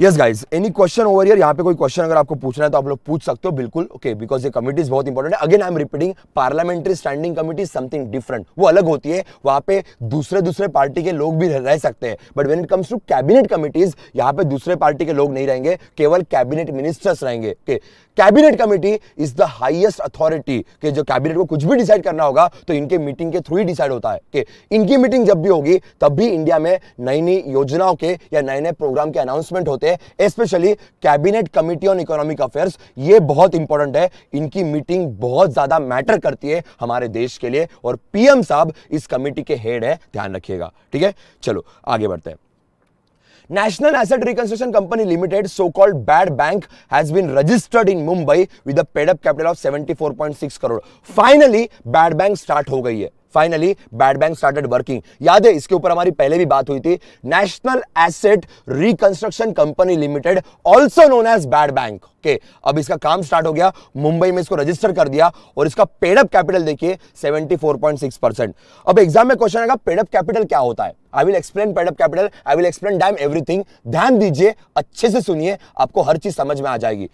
yes guys any question over here यहाँ पे कोई क्वेश्चन अगर आपको पूछना है तो आप लोग पूछ सकते हो बिल्कुल ओके बिकॉज ये कमिटीज बहुत इंपॉर्टेंट है again I am repeating parliamentary standing committee something different वो अलग होती है वहाँ पे दूसरे दूसरे पार्टी के लोग भी रह सकते हैं but when it comes to cabinet committees यहाँ पे दूसरे पार्टी के लोग नहीं रहेंगे केवल कैबिनेट मिनिस्टर्स रहेंगे okay okay? Cabinet committee is the highest authority कि जो कैबिनेट को कुछ भी डिसाइड करना होगा तो इनके मीटिंग के थ्रू ही डिसाइड होता है कि इनकी मीटिंग जब भी होगी तब भी इंडिया में नई नई योजनाओं के या नए नए प्रोग्राम के अनाउंसमेंट होते हैं specially cabinet committee on economic affairs ये बहुत इंपॉर्टेंट है इनकी मीटिंग बहुत ज्यादा मैटर करती है हमारे देश के लिए और पीएम साहब इस कमेटी के हेड है ध्यान रखिएगा ठीक है चलो आगे बढ़ते हैं National Asset Reconstruction Company Limited, so-called bad bank, has been registered in Mumbai with a paid-up capital of 74.6 crore. Finally, bad bank start ho गई hai. Finally bad bank started working याद है इसके ऊपर हमारी पहले भी बात हुई थी national asset reconstruction company limited also known as bad bank okay अब इसका काम स्टार्ट हो गया मुंबई में इसको रजिस्टर कर दिया और इसका पेडअप कैपिटल देखिए 74.6 परसेंट अब एग्जाम में क्वेश्चन आएगा पेडअप कैपिटल क्या होता है I will explain paid up capital I will explain them everything ध्यान दीजिए अच्छे से सुनिए आपको हर चीज समझ में आ जाएगी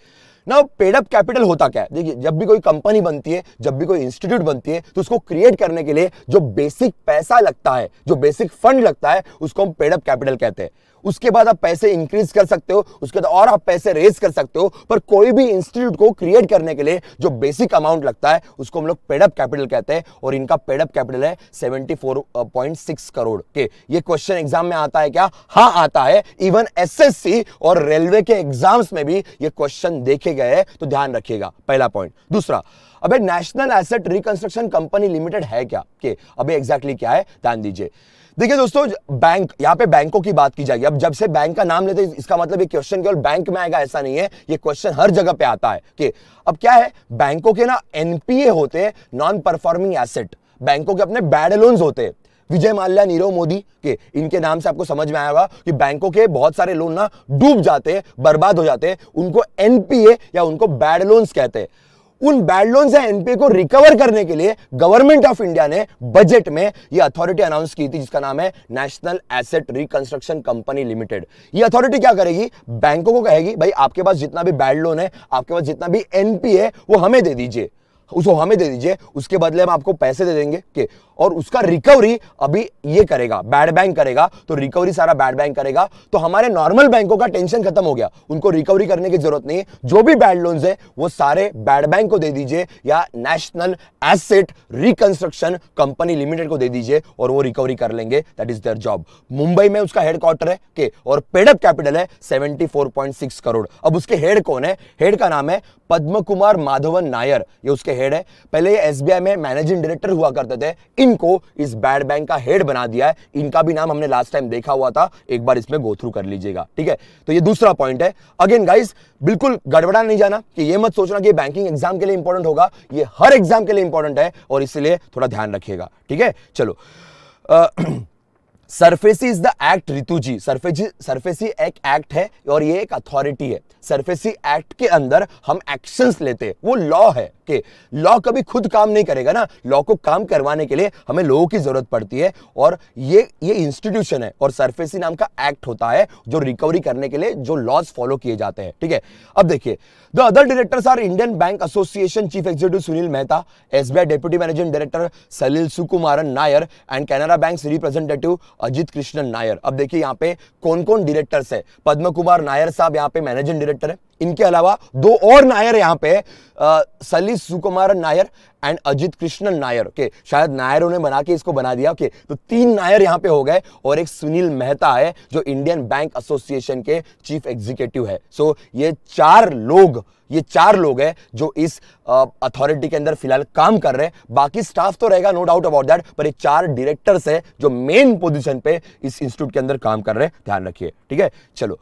ना पेडअप कैपिटल होता क्या है देखिए जब भी कोई कंपनी बनती है जब भी कोई इंस्टीट्यूट बनती है तो उसको क्रिएट करने के लिए जो बेसिक पैसा लगता है जो बेसिक फंड लगता है उसको हम पेडअप कैपिटल कहते हैं उसके बाद आप पैसे इंक्रीज कर सकते हो उसके बाद और आप पैसे रेज कर सकते हो पर कोई भी इंस्टीट्यूट को क्रिएट करने के लिए जो बेसिक अमाउंट लगता है उसको हम लोग पेडअप कैपिटल कहते हैं और इनका पेडअप कैपिटल है 74.6 करोड़ के ये क्वेश्चन एग्जाम में आता है क्या हाँ आता है इवन एस और रेलवे के एग्जाम्स में भी ये क्वेश्चन देखे गए हैं तो ध्यान रखिएगा पहला पॉइंट दूसरा अबे national asset reconstruction company limited है क्या के अबे एग्जैक्टली exactly क्या है ध्यान दीजिए देखिए दोस्तों बैंक यहाँ पे बैंकों की बात की जाएगी अब जब से बैंक का नाम लेते हैं इसका मतलब ये क्वेश्चन केवल बैंक में आएगा ऐसा नहीं है ये क्वेश्चन हर जगह पे आता है कि अब क्या है बैंकों के ना एनपीए होते हैं नॉन परफॉर्मिंग एसेट बैंकों के अपने बैड लोन्स होते हैं विजय माल्या नीरव मोदी के इनके नाम से आपको समझ में आया होगा कि बैंकों के बहुत सारे लोन ना डूब जाते हैं बर्बाद हो जाते हैं उनको एनपीए या उनको बैड लोन्स कहते हैं उन बैड लोन या एनपीए को रिकवर करने के लिए गवर्नमेंट ऑफ इंडिया ने बजट में ये अथॉरिटी अनाउंस की थी जिसका नाम है national asset reconstruction company limited ये अथॉरिटी क्या करेगी बैंकों को कहेगी भाई आपके पास जितना भी बैड लोन है आपके पास जितना भी एनपीए वो हमें दे दीजिए उसको हमें दे दीजिए उसके बदले हम आपको पैसे दे देंगे के और उसका रिकवरी अभी ये करेगा बैड बैंक करेगा तो रिकवरी सारा बैड बैंक करेगा तो हमारे नॉर्मल बैंकों का टेंशन खत्म हो गया उनको रिकवरी करने की जरूरत नहीं जो भी बैड लोन है वो सारे बैड बैंक को दे दीजिए या national asset reconstruction company limited को दे दीजिए और वो रिकवरी कर लेंगे that is their job Mumbai में उसका हेडक्वार्टर है के और पेडअप कैपिटल है 74.6 करोड़ अब उसके हेड कौन है हेड का नाम है पद्म कुमार माधवन नायर ये उसके हेड है पहले ये एस में मैनेजिंग डायरेक्टर हुआ करते थे इनको इस बैड बैंक का हेड बना दिया है इनका भी नाम हमने लास्ट टाइम देखा हुआ था एक बार इसमें गो थ्रू कर लीजिएगा ठीक है तो ये दूसरा पॉइंट है अगेन गाइस बिल्कुल गड़बड़ा नहीं जाना कि ये मत सोचना कि बैंकिंग एग्जाम के लिए इंपॉर्टेंट होगा ये हर एग्जाम के लिए इंपॉर्टेंट है और इसलिए थोड़ा ध्यान रखिएगा ठीक है चलो ah, SARFAESI is the act Ritu ji SARFAESI SARFAESI एक एक्ट है और ये एक अथॉरिटी है सरफेसी एक्ट के अंदर हम एक्शंस लेते हैं वो लॉ है के लॉ कभी खुद काम नहीं करेगा ना लॉ को काम करवाने के लिए हमें लोगों की जरूरत पड़ती है और ये ये इंस्टीट्यूशन है और सरफेसी नाम का एक्ट होता है जो रिकवरी करने के लिए जो लॉज फॉलो किए जाते हैं ठीक है अब देखिए the other directors are Indian bank association chief executive Sunil Mehta SBI deputy managing director Salil Sukumaran Nair and Canara bank representative Ajit Krishnan Nair अब देखिए यहाँ पे कौन कौन डायरेक्टर्स है पद्म कुमार नायर साहब यहाँ पे मैनेजिंग डायरेक्टर है इनके अलावा दो और नायर यहां पे सलीस सुकुमार नायर एंड अजित कृष्णन नायर के शायद नायरों ने बना के इसको बना दिया ओके तो तीन नायर यहां पे हो गए और एक सुनील मेहता है जो इंडियन बैंक एसोसिएशन के चीफ एग्जीक्यूटिव है सो ये चार लोग ये चार लोग हैं जो इस अथॉरिटी के अंदर फिलहाल काम कर रहे हैं बाकी स्टाफ तो रहेगा नो डाउट अबाउट दैट पर ये चार डायरेक्टर्स है जो मेन पोजिशन पे इस इंस्टीट्यूट के अंदर काम कर रहे हैं ध्यान रखिए ठीक है चलो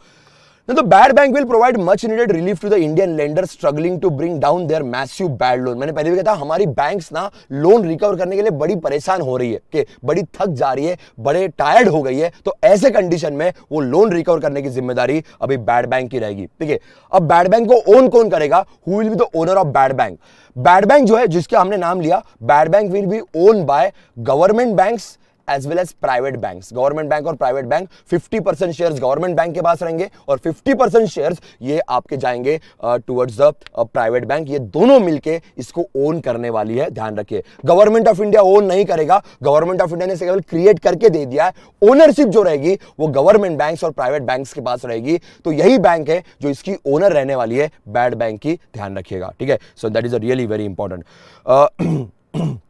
Now, the bad bank will provide much needed relief to the Indian lenders struggling to bring down their massive bad loan. मैंने पहले भी कहा था हमारी banks ना loan recover करने के लिए बड़ी परेशान हो रही है कि बड़ी थक जा रही है बड़े tired हो गई है तो ऐसे condition में वो loan recover करने की जिम्मेदारी अभी bad bank की रहेगी ठीक है अब bad bank को own कौन करेगा Who will be the owner of bad bank? Bad bank जो है जिसके हमने नाम लिया bad bank will be owned by government banks, as well as private bank government bank और private bank 50 percent share government bank के पास रहेंगे और 50 परसेंट शेयर ये आपके जाएंगे टूवर्ड्स द प्राइवेट बैंक ये दोनों मिलके इसको ओन करने वाली है ध्यान रखिए गवर्नमेंट ऑफ इंडिया ओन नहीं करेगा गवर्नमेंट ऑफ इंडिया ने केवल क्रिएट करके दे दिया है ओनरशिप जो रहेगी वो गवर्नमेंट बैंक और प्राइवेट बैंक के पास रहेगी तो यही बैंक है जो इसकी ओनर रहने वाली है बैड बैंक की ध्यान रखिएगा ठीक है so that is a really very important Uh,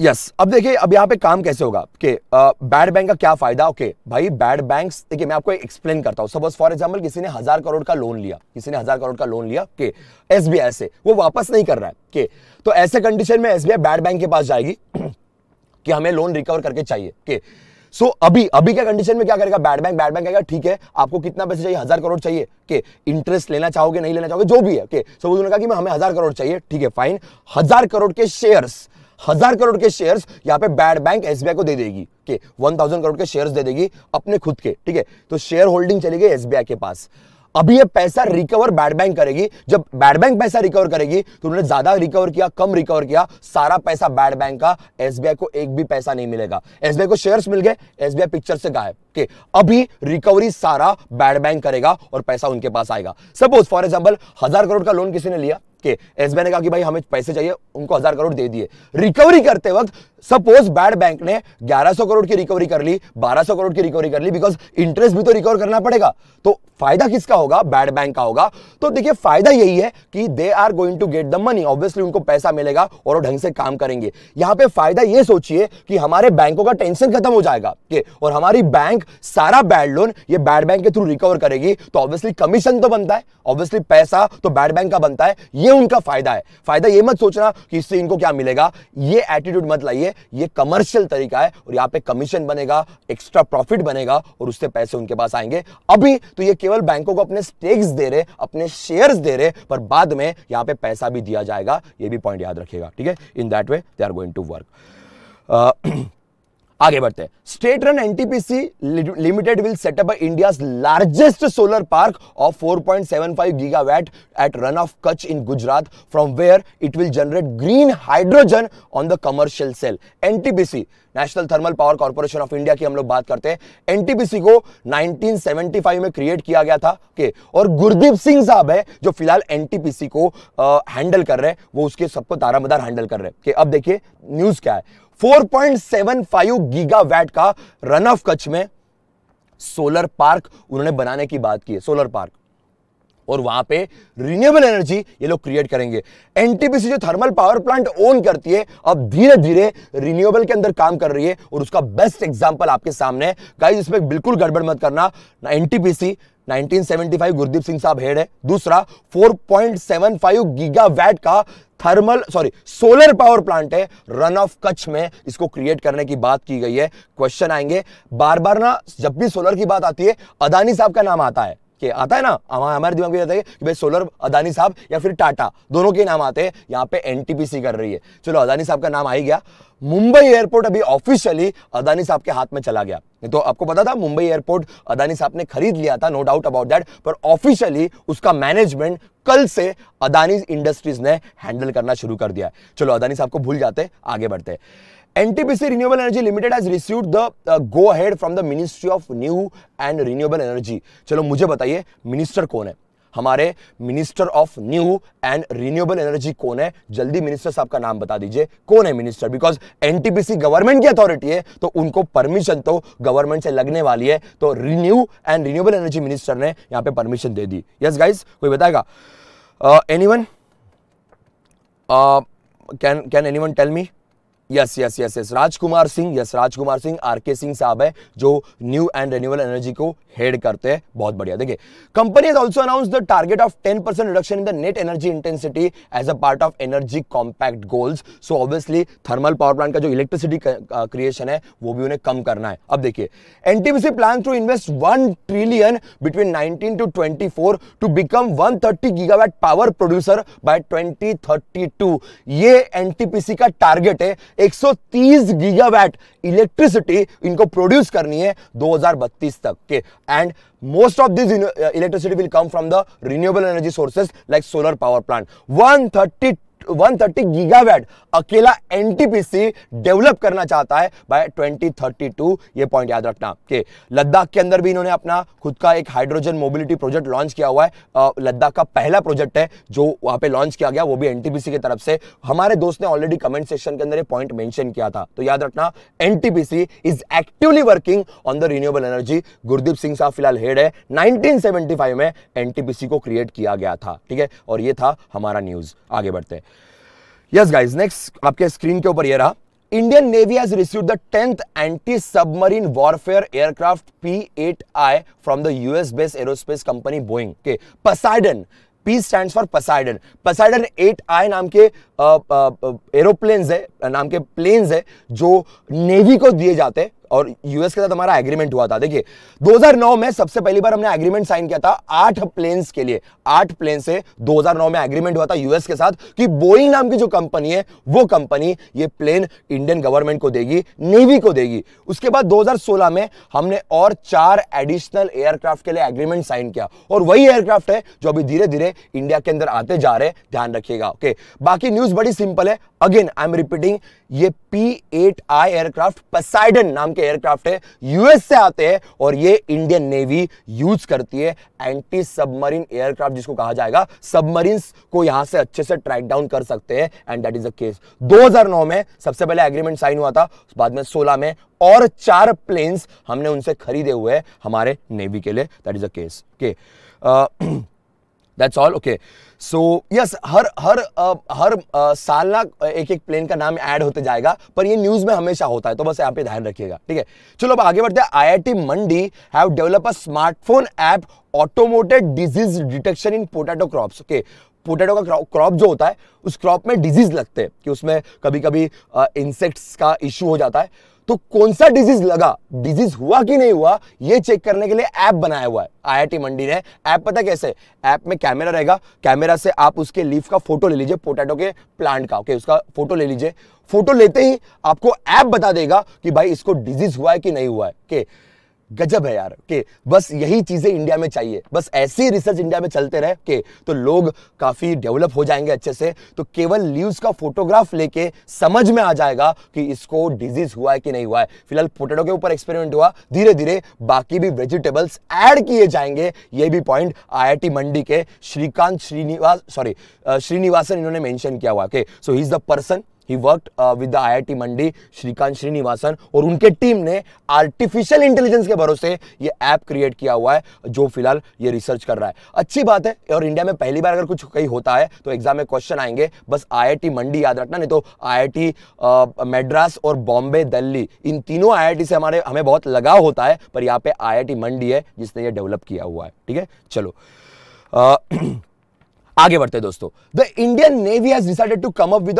yes अब देखिए अब यहाँ पे काम कैसे होगा कि बैड बैंक का क्या फायदा ओके भाई बैड बैंक देखिए मैं आपको एक्सप्लेन करता हूँ सपोज फॉर एग्जांपल किसी ने हजार करोड़ का लोन लिया किसी ने हजार करोड़ का लोन लिया के एस से वो वापस नहीं कर रहा है के तो ऐसे कंडीशन में एस बैड बैंक के पास जाएगी कि हमें लोन रिकवर करके चाहिए के सो so, अभी अभी क्या कंडीशन में क्या करेगा बैड बैंक बैड बैंक ठीक है आपको कितना पैसे चाहिए हजार करोड़ चाहिए के इंटरेस्ट लेना चाहोगे नहीं लेना चाहोगे जो भी है कि सपोज उन्होंने कहा कि मैं हमें हजार करोड़ चाहिए ठीक है फाइन हजार करोड़ के शेयर्स हजार करोड़ के शेयर्स यहाँ पे बैड बैंक एसबीआई को दे देगी के वन थाउजेंड करोड़ के शेयर्स दे देगी अपने खुद के ठीक है तो शेयर होल्डिंग चली गई एसबीआई के पास अभी ये पैसा रिकवर बैड बैंक करेगी जब बैड बैंक पैसा रिकवर करेगी तो उन्होंने ज्यादा रिकवर किया कम रिकवर किया सारा पैसा बैड बैंक का एसबीआई को एक भी पैसा नहीं मिलेगा एसबीआई को शेयर्स मिल गए एसबीआई पिक्चर से गायब के अभी रिकवरी सारा बैड बैंक करेगा और पैसा उनके पास आएगा सपोज फॉर एग्जाम्पल हजार करोड़ का लोन किसी ने लिया के एस ने कहा कि भाई हमें पैसे चाहिए उनको हजार करोड़ दे दिए रिकवरी करते वक्त सपोज बैड बैंक ने 1100 करोड़ की रिकवरी कर ली 1200 करोड़ की रिकवरी कर ली बिकॉज इंटरेस्ट भी तो रिकवर करना पड़ेगा तो फायदा किसका होगा बैड बैंक का होगा तो देखिए फायदा यही है कि they are going to get the money obviously उनको पैसा मिलेगा और वो ढंग से काम करेंगे यहां पे फायदा ये सोचिए कि हमारे बैंकों का टेंशन खत्म हो जाएगा के और हमारी बैंक सारा बैड लोन ये बैड बैंक के थ्रू रिकवर करेगी तो ऑब्वियसली कमीशन तो बनता है ऑब्वियसली पैसा तो बैड बैंक का बनता है ये उनका फायदा है फायदा ये मत सोचना कि इससे इनको क्या मिलेगा ये एटीट्यूड मत लाइए ये कमर्शियल तरीका है और यहाँ पे कमीशन बनेगा एक्स्ट्रा प्रॉफिट बनेगा और उससे पैसे उनके पास आएंगे अभी तो ये केवल बैंकों को अपने स्टेक्स दे रहे अपने शेयर दे रहे पर बाद में यहाँ पे पैसा भी दिया जाएगा ये भी पॉइंट याद रखेगा ठीक है in that way they are going to work आगे बढ़ते हैं state run NTPC limited will set up India largest solar park of 4.75 gigawatt at Rann of Kutch in Gujarat from where it will generate green hydrogen on the commercial scale NTPC national thermal power corporation of India की हम लोग बात करते हैं एनटीपीसी को 1975 में क्रिएट किया गया था के और गुरदीप सिंह साहब है जो फिलहाल एनटीपीसी को हैंडल कर रहे हैं वो उसके सबको तारामदार हैंडल कर रहे हैं कि अब देखिए न्यूज क्या है 4.75 गीगावाट का रन ऑफ कच्छ में सोलर पार्क उन्होंने बनाने की बात की है सोलर पार्क और वहां पे रिन्यूएबल एनर्जी ये लोग क्रिएट करेंगे एनटीपीसी जो थर्मल पावर प्लांट ओन करती है अब धीरे धीरे रिन्यूएबल के अंदर काम कर रही है और उसका बेस्ट एग्जाम्पल आपके सामने गाइज इसमें बिल्कुल गड़बड़ मत करना एनटीपीसी 1975 गुरदीप सिंह साहब हेड है दूसरा 4.75 गीगावाट का thermal sorry solar power plant है रन ऑफ कच्छ में इसको क्रिएट करने की बात की गई है क्वेश्चन आएंगे बार बार ना जब भी सोलर की बात आती है अदानी साहब का नाम आता है के आता है ना हमारे हमारे दिमाग में आता है कि भाई सोलर अदानी साहब या फिर टाटा दोनों के नाम आते हैं यहाँ पे एन कर रही है चलो अदानी साहब का नाम आ ही गया मुंबई एयरपोर्ट अभी ऑफिशियली अदानी साहब के हाथ में चला गया तो आपको पता था मुंबई एयरपोर्ट अदानी साहब ने खरीद लिया था नो डाउट अबाउट दैट पर ऑफिशियली उसका मैनेजमेंट कल से अदानी इंडस्ट्रीज ने हैंडल करना शुरू कर दिया चलो अदानी साहब को भूल जाते आगे बढ़ते हैं NTPC Renewable Energy Limited has received the uh, go ahead from the Ministry of New and Renewable Energy. चलो मुझे बताइए मिनिस्टर कौन है हमारे minister of new and renewable energy कौन है जल्दी मिनिस्टर साहब का नाम बता दीजिए कौन है मिनिस्टर बिकॉज एनटीपीसी गवर्नमेंट की अथॉरिटी है तो उनको परमिशन तो गवर्नमेंट से लगने वाली है तो renew and renewable energy minister ने यहाँ पे परमिशन दे दी यस yes, गाइज कोई बताएगा anyone can can anyone tell me yes yes yes yes Rajkumar Singh yes Rajkumar Singh R K Singh साहब है जो न्यू एंड रिन्यूएबल एनर्जी को हेड करते हैं बहुत बढ़िया देखिए company is also announce the target of 10 percent reduction in the net energy intensity as a part of energy compact goals so obviously thermal power plant का जो इलेक्ट्रिसिटी क्रिएशन है वो भी उन्हें कम करना है अब देखिए NTPC plan to invest one trillion between nineteen to twenty to become one gigawatt power producer by twenty ये एनटीपीसी का टारगेट है 130 गीगावाट इलेक्ट्रिसिटी इनको प्रोड्यूस करनी है 2032 तक के and most of this electricity will come from the renewable energy sources like solar power plant 130 gigawatt अकेला एनटीपीसी डेवलप करना चाहता है बाय 2032 ये पॉइंट याद रखना के लद्दाख के अंदर भी इन्होंने अपना खुद का एक हाइड्रोजन मोबिलिटी प्रोजेक्ट लॉन्च किया हुआ है लद्दाख का पहला प्रोजेक्ट है जो वहां पे लॉन्च किया गया वो भी एनटीपीसी की तरफ से हमारे दोस्त ने ऑलरेडी कमेंट सेक्शन के अंदर ये पॉइंट मेंशन किया था तो याद रखना NTPC is actively working on the renewable energy Gurdeep Singh साहब फिलहाल हेड है 1975 में एनटीपीसी को क्रिएट किया गया था ठीक है और ये था हमारा न्यूज आगे बढ़ते हैं यस गाइस नेक्स्ट आपके स्क्रीन के ऊपर ये रहा Indian navy has receive the tenth anti submarine warfare aircraft P eight I from the US based aerospace company Boeing के Poseidon P stand for Poseidon Poseidon eight I नाम के एरोप्लेन्स है नाम के प्लेन्स है जो नेवी को दिए जाते हैं और यूएस के साथ हमारा एग्रीमेंट हुआ था देखिए 2009 में सबसे पहली बार हमने एग्रीमेंट साइन किया था आठ प्लेन्स के लिए आठ प्लेन से 2009 में एग्रीमेंट हुआ था यूएस के साथ कि बोइंग नाम की जो कंपनी है वो कंपनी ये प्लेन इंडियन गवर्नमेंट को देगी नेवी को देगी उसके बाद 2016 में हमने और चार एडिशनल एयरक्राफ्ट के लिए एग्रीमेंट साइन किया और वही एयरक्राफ्ट है जो अभी धीरे धीरे इंडिया के अंदर आते जा रहे ध्यान रखिएगा ओके बाकी न्यूज बड़ी सिंपल है अगेन आई एम रिपीटिंग ये P eight I aircraft Poseidon नाम के एयरक्राफ्ट है यूएस से आते हैं और ये इंडियन नेवी यूज करती है एंटी सबमरीन एयरक्राफ्ट जिसको कहा जाएगा सबमरीन को यहां से अच्छे से ट्रैक डाउन कर सकते हैं and that is the case 2009 में सबसे पहले एग्रीमेंट साइन हुआ था बाद में 16 में और चार प्लेन्स हमने उनसे खरीदे हुए हमारे नेवी के लिए that is a case okay that's all okay so so, yes yes, हर हर हर साल ना एक एक प्लेन का नाम ऐड होते जाएगा पर ये न्यूज में हमेशा होता है तो बस यहाँ पे ध्यान रखिएगा ठीक है चलो अब आगे बढ़ते हैं IIT Mandi have develop a smartphone app automated disease detection in potato crops okay potato का क्रॉप जो होता है उस क्रॉप में डिजीज लगते हैं कि उसमें कभी कभी इंसेक्ट्स का इश्यू हो जाता है तो कौन सा डिजीज लगा डिजीज हुआ कि नहीं हुआ ये चेक करने के लिए ऐप बनाया हुआ है आईआईटी मंडी ने ऐप पता कैसे ऐप में कैमरा रहेगा कैमरा से आप उसके लीफ का फोटो ले लीजिए पोटैटो के प्लांट का ओके उसका फोटो ले लीजिए फोटो लेते ही आपको ऐप बता देगा कि भाई इसको डिजीज हुआ है कि नहीं हुआ है के गजब है यार के बस यही चीज़ें इंडिया में चाहिए बस ऐसी रिसर्च इंडिया में चलते रहे कि तो लोग काफ़ी डेवलप हो जाएंगे अच्छे से तो केवल लीव्स का फोटोग्राफ लेके समझ में आ जाएगा कि इसको डिजीज हुआ है कि नहीं हुआ है फिलहाल पोटेटो के ऊपर एक्सपेरिमेंट हुआ धीरे धीरे बाकी भी वेजिटेबल्स एड किए जाएंगे ये भी पॉइंट आई मंडी के श्रीकांत श्रीनिवास सॉरी श्रीनिवासन इन्होंने मैंशन किया हुआ के so he is the person he work with the I Mandi Srikanth Srinivasan और उनके टीम ने आर्टिफिशियल इंटेलिजेंस के भरोसे ये ऐप क्रिएट किया हुआ है जो फिलहाल ये रिसर्च कर रहा है अच्छी बात है और इंडिया में पहली बार अगर कुछ कहीं होता है तो एग्जाम में क्वेश्चन आएंगे बस आई मंडी याद रखना नहीं तो आई मेड्रास uh, और बॉम्बे दिल्ली इन तीनों आई से हमारे हमें बहुत लगाव होता है पर यहाँ पे आई मंडी है जिसने ये डेवलप किया हुआ है ठीक है चलो आ, आगे बढ़ते दोस्तों the Indian navy has decided to come up with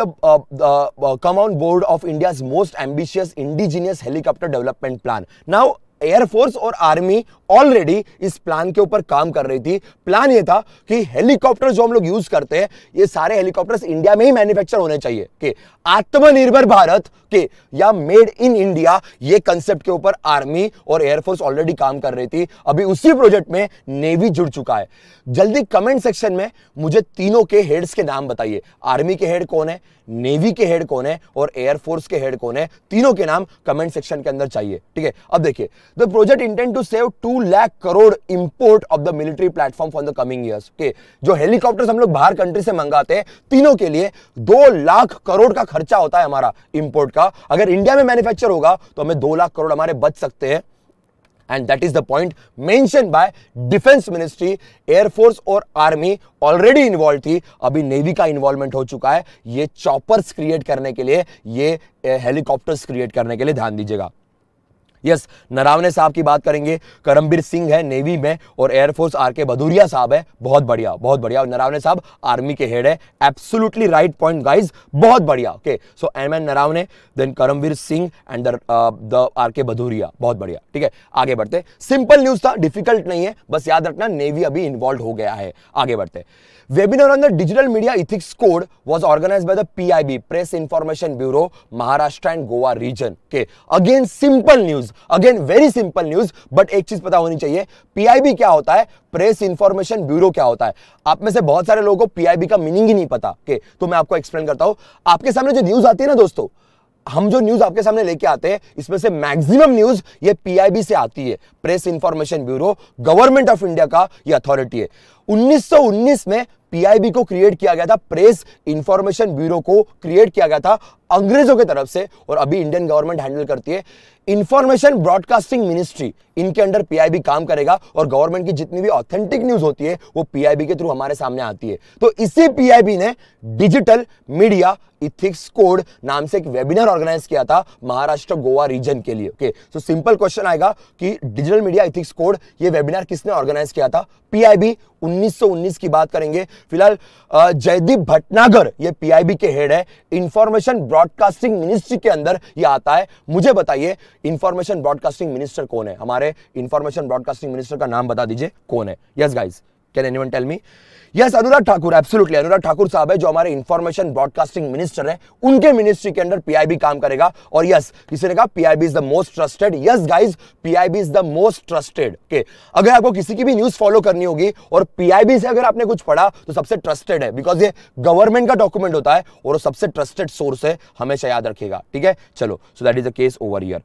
come on board of India most ambitious indigenous helicopter development plan now air force और आर्मी ऑलरेडी इस प्लान के ऊपर काम कर रही थी प्लान ये था कि हेलीकॉप्टर जो हम लोग यूज करते हैं ये सारे हेलीकॉप्टर्स इंडिया में ही मैन्युफैक्चर होने चाहिए कि आत्मनिर्भर भारत के या मेड इन इंडिया ये कंसेप्ट के ऊपर आर्मी और एयरफोर्स ऑलरेडी काम कर रही थी अभी उसी प्रोजेक्ट में नेवी जुड़ चुका है जल्दी कमेंट सेक्शन में मुझे तीनों के हेड्स के नाम बताइए आर्मी के हेड कौन है नेवी के हेड कौन है और एयरफोर्स के हेड कौन है तीनों के नाम कमेंट सेक्शन के अंदर चाहिए ठीक है अब देखिए the project intent to save two lakh crore import of the military platform for the coming year okay जो हेलीकॉप्टर हम लोग बाहर कंट्री से मंगाते हैं तीनों के लिए दो लाख करोड़ का खर्चा होता है हमारा इंपोर्ट का अगर इंडिया में मैन्युफैक्चर होगा तो हमें दो लाख करोड़ हमारे बच सकते हैं and that is the point mentioned by defence ministry air force और आर्मी ऑलरेडी इन्वॉल्व थी अभी नेवी का इन्वॉल्वमेंट हो चुका है ये चॉपर्स क्रिएट करने के लिए ये हेलीकॉप्टर्स eh, क्रिएट करने के लिए ध्यान दीजिएगा यस नरावने साहब की बात करेंगे करमबीर सिंह है नेवी में और एयरफोर्स आर के भदूरिया साहब है बहुत बढ़िया बहुत बढ़िया और नरावने साहब आर्मी के हेड है एब्सोल्युटली राइट पॉइंट गाइज बहुत बढ़िया okay so M N Naravane then Karambir Singh and the R K Bhadauria बहुत बढ़िया ठीक है आगे बढ़ते सिंपल न्यूज था डिफिकल्ट नहीं है बस याद रखना नेवी अभी इन्वॉल्व हो गया है आगे बढ़ते webinar on the digital media ethics code was organise by the PIB press information bureau Maharashtra and Goa region के again simple news again very simple news but एक चीज पता होनी चाहिए पीआईबी क्या होता है प्रेस इंफॉर्मेशन ब्यूरो क्या होता है आप में से बहुत सारे लोगों को पीआईबी का मीनिंग ही नहीं पता के तो मैं आपको एक्सप्लेन करता हूं आपके सामने जो न्यूज आती है ना दोस्तों हम जो न्यूज आपके सामने लेके आते हैं इसमें से मैक्सिमम न्यूज ये पीआईबी से आती है press information bureau government of India का ये अथॉरिटी है 1919 में पीआईबी को क्रिएट किया गया था प्रेस इंफॉर्मेशन ब्यूरो को क्रिएट किया गया था अंग्रेजों की तरफ से और अभी इंडियन गवर्नमेंट हैंडल करती है इंफॉर्मेशन ब्रॉडकास्टिंग मिनिस्ट्री इनके अंडर पीआईबी काम करेगा और गवर्नमेंट की जितनी भी ऑथेंटिक न्यूज होती है वो पीआईबी के थ्रू हमारे सामने आती है तो इसी पीआईबी ने डिजिटल मीडिया इथिक्स कोड नाम से एक वेबिनार ऑर्गेनाइज किया था महाराष्ट्र गोवा रीजन के लिए ओके सो सिंपल क्वेश्चन आएगा कि डिजिटल मीडिया इथिक्स कोड ये वेबिनार किसने ऑर्गेनाइज किया था पीआईबी 1919 की बात करेंगे फिलहाल जयदीप भटनागर ये पीआईबी के हेड है इंफॉर्मेशन ब्रॉड ब्रॉडकास्टिंग मिनिस्ट्री के अंदर ये आता है मुझे बताइए इंफॉर्मेशन ब्रॉडकास्टिंग मिनिस्टर कौन है हमारे इंफॉर्मेशन ब्रॉडकास्टिंग मिनिस्टर का नाम बता दीजिए कौन है yes guys can any tell me yes Anurag Thakur absolutely Anurag Thakur साहब है जो हमारे इंफॉर्मेशन ब्रॉडकास्टिंग मिनिस्टर है उनके मिनिस्ट्री के अंडर पीआईबी काम करेगा और यस किसी ने कहा PIB is the most trusted yes guys PIB is the most trusted okay अगर आपको किसी की भी न्यूज फॉलो करनी होगी और पीआईबी से अगर आपने कुछ पढ़ा तो सबसे ट्रस्टेड है बिकॉज ये गवर्नमेंट का डॉक्यूमेंट होता है और सबसे ट्रस्टेड सोर्स है हमेशा याद रखेगा ठीक है चलो so that is the case over year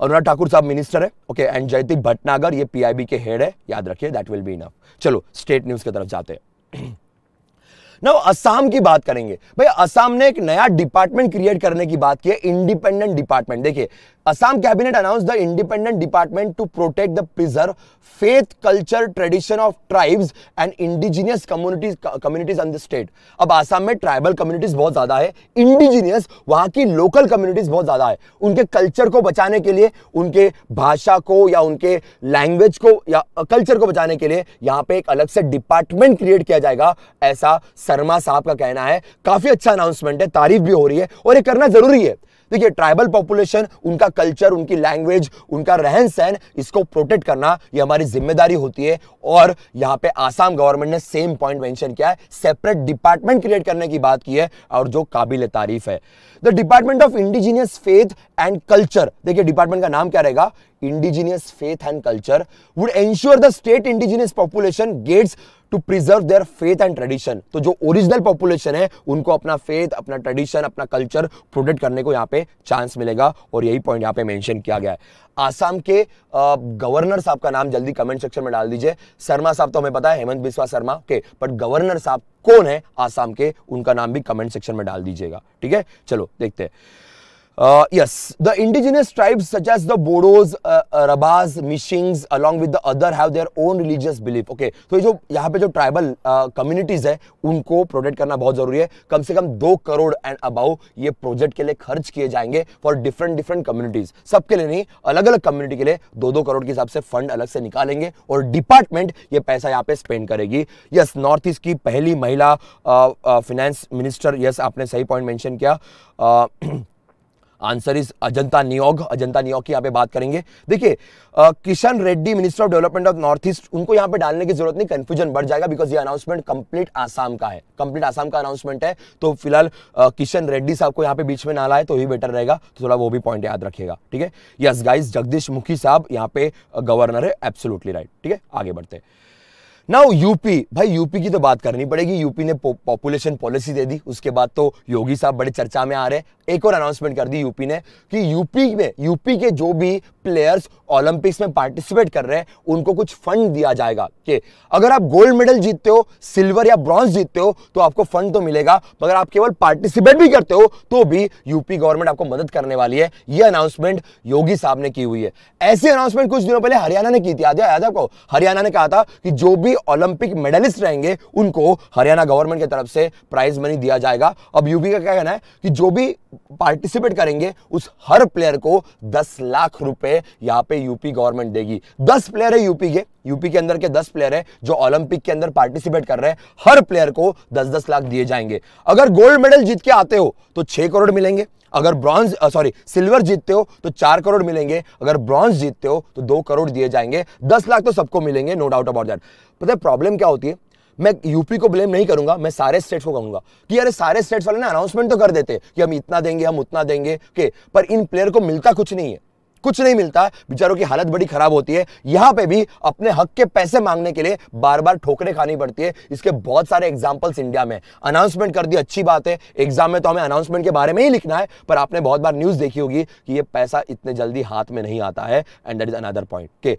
Anurag Thakur साहब मिनिस्टर है ओके एंड जयदीप भटनागर ये पीआईबी के हेड है याद रखिए दैट विल बी इनफ चलो स्टेट न्यूज की तरफ जाते हैं ना असम की बात करेंगे भाई असम ने एक नया डिपार्टमेंट क्रिएट करने की बात की है इंडिपेंडेंट डिपार्टमेंट देखिए Assam cabinet announce the independent department to protect the preserve faith culture tradition of tribes and indigenous communities communities on the state अब आसाम में ट्राइबल कम्युनिटीज बहुत ज्यादा है इंडिजीनियस वहां की लोकल कम्युनिटीज बहुत ज्यादा है उनके कल्चर को बचाने के लिए उनके भाषा को या उनके लैंग्वेज को या कल्चर को बचाने के लिए यहाँ पे एक अलग से डिपार्टमेंट क्रिएट किया जाएगा ऐसा शर्मा साहब का कहना है काफी अच्छा अनाउंसमेंट है तारीफ भी हो रही है और ये करना जरूरी है देखिए ट्राइबल पॉपुलेशन उनका कल्चर उनकी लैंग्वेज उनका रहन सहन इसको प्रोटेक्ट करना ये हमारी जिम्मेदारी होती है और यहाँ पे आसाम गवर्नमेंट ने सेम पॉइंट मेंशन किया है सेपरेट डिपार्टमेंट क्रिएट करने की बात की है और जो काबिल तारीफ है the department of indigenous faith and culture देखिए डिपार्टमेंट का नाम क्या रहेगा indigenous faith and culture would ensure the state indigenous population gets to preserve their faith and tradition तो जो ओरिजिनल पॉपुलेशन है उनको अपना फेथ अपना ट्रेडिशन अपना कल्चर प्रोटेक्ट करने को यहाँ पे चांस मिलेगा और यही पॉइंट यहाँ पे मेंशन किया गया है आसाम के गवर्नर साहब का नाम जल्दी कमेंट सेक्शन में डाल दीजिए शर्मा साहब तो हमें पता है हेमंत बिस्वा शर्मा के बट गवर्नर साहब कौन है आसाम के उनका नाम भी कमेंट सेक्शन में डाल दीजिएगा ठीक है चलो देखते हैं Uh, yes, the indigenous tribes such as the Bodos, uh, Rabas, Mishings along with the other have their own religious belief. Okay, so ये जो यहाँ पे जो tribal communities है उनको protect करना बहुत ज़रूरी है कम से कम दो करोड़ and above ये project के लिए खर्च किए जाएंगे for different different communities. सबके लिए नहीं अलग अलग community के लिए दो दो करोड़ के हिसाब से fund अलग से निकालेंगे और department ये पैसा यहाँ पे spend करेगी यस नॉर्थ ईस्ट की पहली महिला फाइनेंस मिनिस्टर यस आपने सही point मेंशन किया uh, answer is Ajanta Neog Ajanta Neog की यहाँ पे बात करेंगे देखिए Kishan Reddy minister of development of north east उनको यहाँ पे डालने की जरूरत नहीं कंफ्यूजन बढ़ जाएगा बिकॉज ये अनाउंसमेंट कंप्लीट आसाम का है कंप्लीट आसाम का अनाउंसमेंट है तो फिलहाल किशन रेड्डी साहब को यहाँ पे बीच में ना लाए तो ही बेटर रहेगा तो थोड़ा वो भी पॉइंट याद रखेगा ठीक है यस गाइज जगदीश मुखी साहब यहाँ पे गवर्नर है एब्सोलूटली राइट ठीक है आगे बढ़ते हैं नाउ यूपी भाई यूपी की तो बात करनी पड़ेगी यूपी ने पॉपुलेशन पॉलिसी दे दी उसके बाद तो योगी साहब बड़े चर्चा में आ रहे हैं एक और अनाउंसमेंट कर दी यूपी ने कि यूपी में यूपी के जो भी प्लेयर्स ओलंपिक्स में पार्टिसिपेट कर रहे हैं उनको कुछ फंड दिया जाएगा कि अगर आप गोल्ड मेडल जीतते हो सिल्वर या ब्रॉन्ज जीतते हो तो आपको फंड तो मिलेगा मगर आप केवल पार्टिसिपेट भी करते हो तो भी यूपी गवर्नमेंट आपको मदद करने वाली है यह अनाउंसमेंट योगी साहब ने की हुई है ऐसी अनाउंसमेंट कुछ दिनों पहले हरियाणा ने की थी याद है आपको हरियाणा ने कहा था कि जो भी ओलंपिक मेडलिस्ट रहेंगे उनको हरियाणा गवर्नमेंट की तरफ से प्राइज मनी दिया जाएगा अब यूपी का क्या कहना है कि जो भी पार्टिसिपेट करेंगे उस हर प्लेयर को दस लाख रुपए यहां पे यूपी गवर्नमेंट देगी दस प्लेयर है यूपी के यूपी के अंदर के दस प्लेयर है जो ओलंपिक के अंदर पार्टिसिपेट कर रहे हैं हर प्लेयर को दस दस लाख दिए जाएंगे अगर गोल्ड मेडल जीत के आते हो तो छह करोड़ मिलेंगे अगर ब्रॉन्ज सॉरी सिल्वर जीतते हो तो चार करोड़ मिलेंगे अगर ब्रॉन्ज जीतते हो तो दो करोड़ दिए जाएंगे दस लाख तो सबको मिलेंगे नो डाउट अबाउट दैट पता है प्रॉब्लम क्या होती है मैं यूपी को ब्लेम नहीं करूंगा मैं सारे स्टेट्स को कहूंगा कि अरे सारे स्टेट्स वाले ना अनाउंसमेंट तो कर देते कि हम इतना देंगे हम उतना देंगे के पर इन प्लेयर को मिलता कुछ नहीं है कुछ नहीं मिलता बेचारों की हालत बड़ी खराब होती है यहां पे भी अपने हक के पैसे मांगने के लिए बार बार ठोकरें खानी पड़ती है इसके बहुत सारे एग्जाम्पल्स इंडिया में अनाउंसमेंट कर दी अच्छी बात है एग्जाम में तो हमें अनाउंसमेंट के बारे में ही लिखना है पर आपने बहुत बार न्यूज देखी होगी कि यह पैसा इतने जल्दी हाथ में नहीं आता है and that is another point के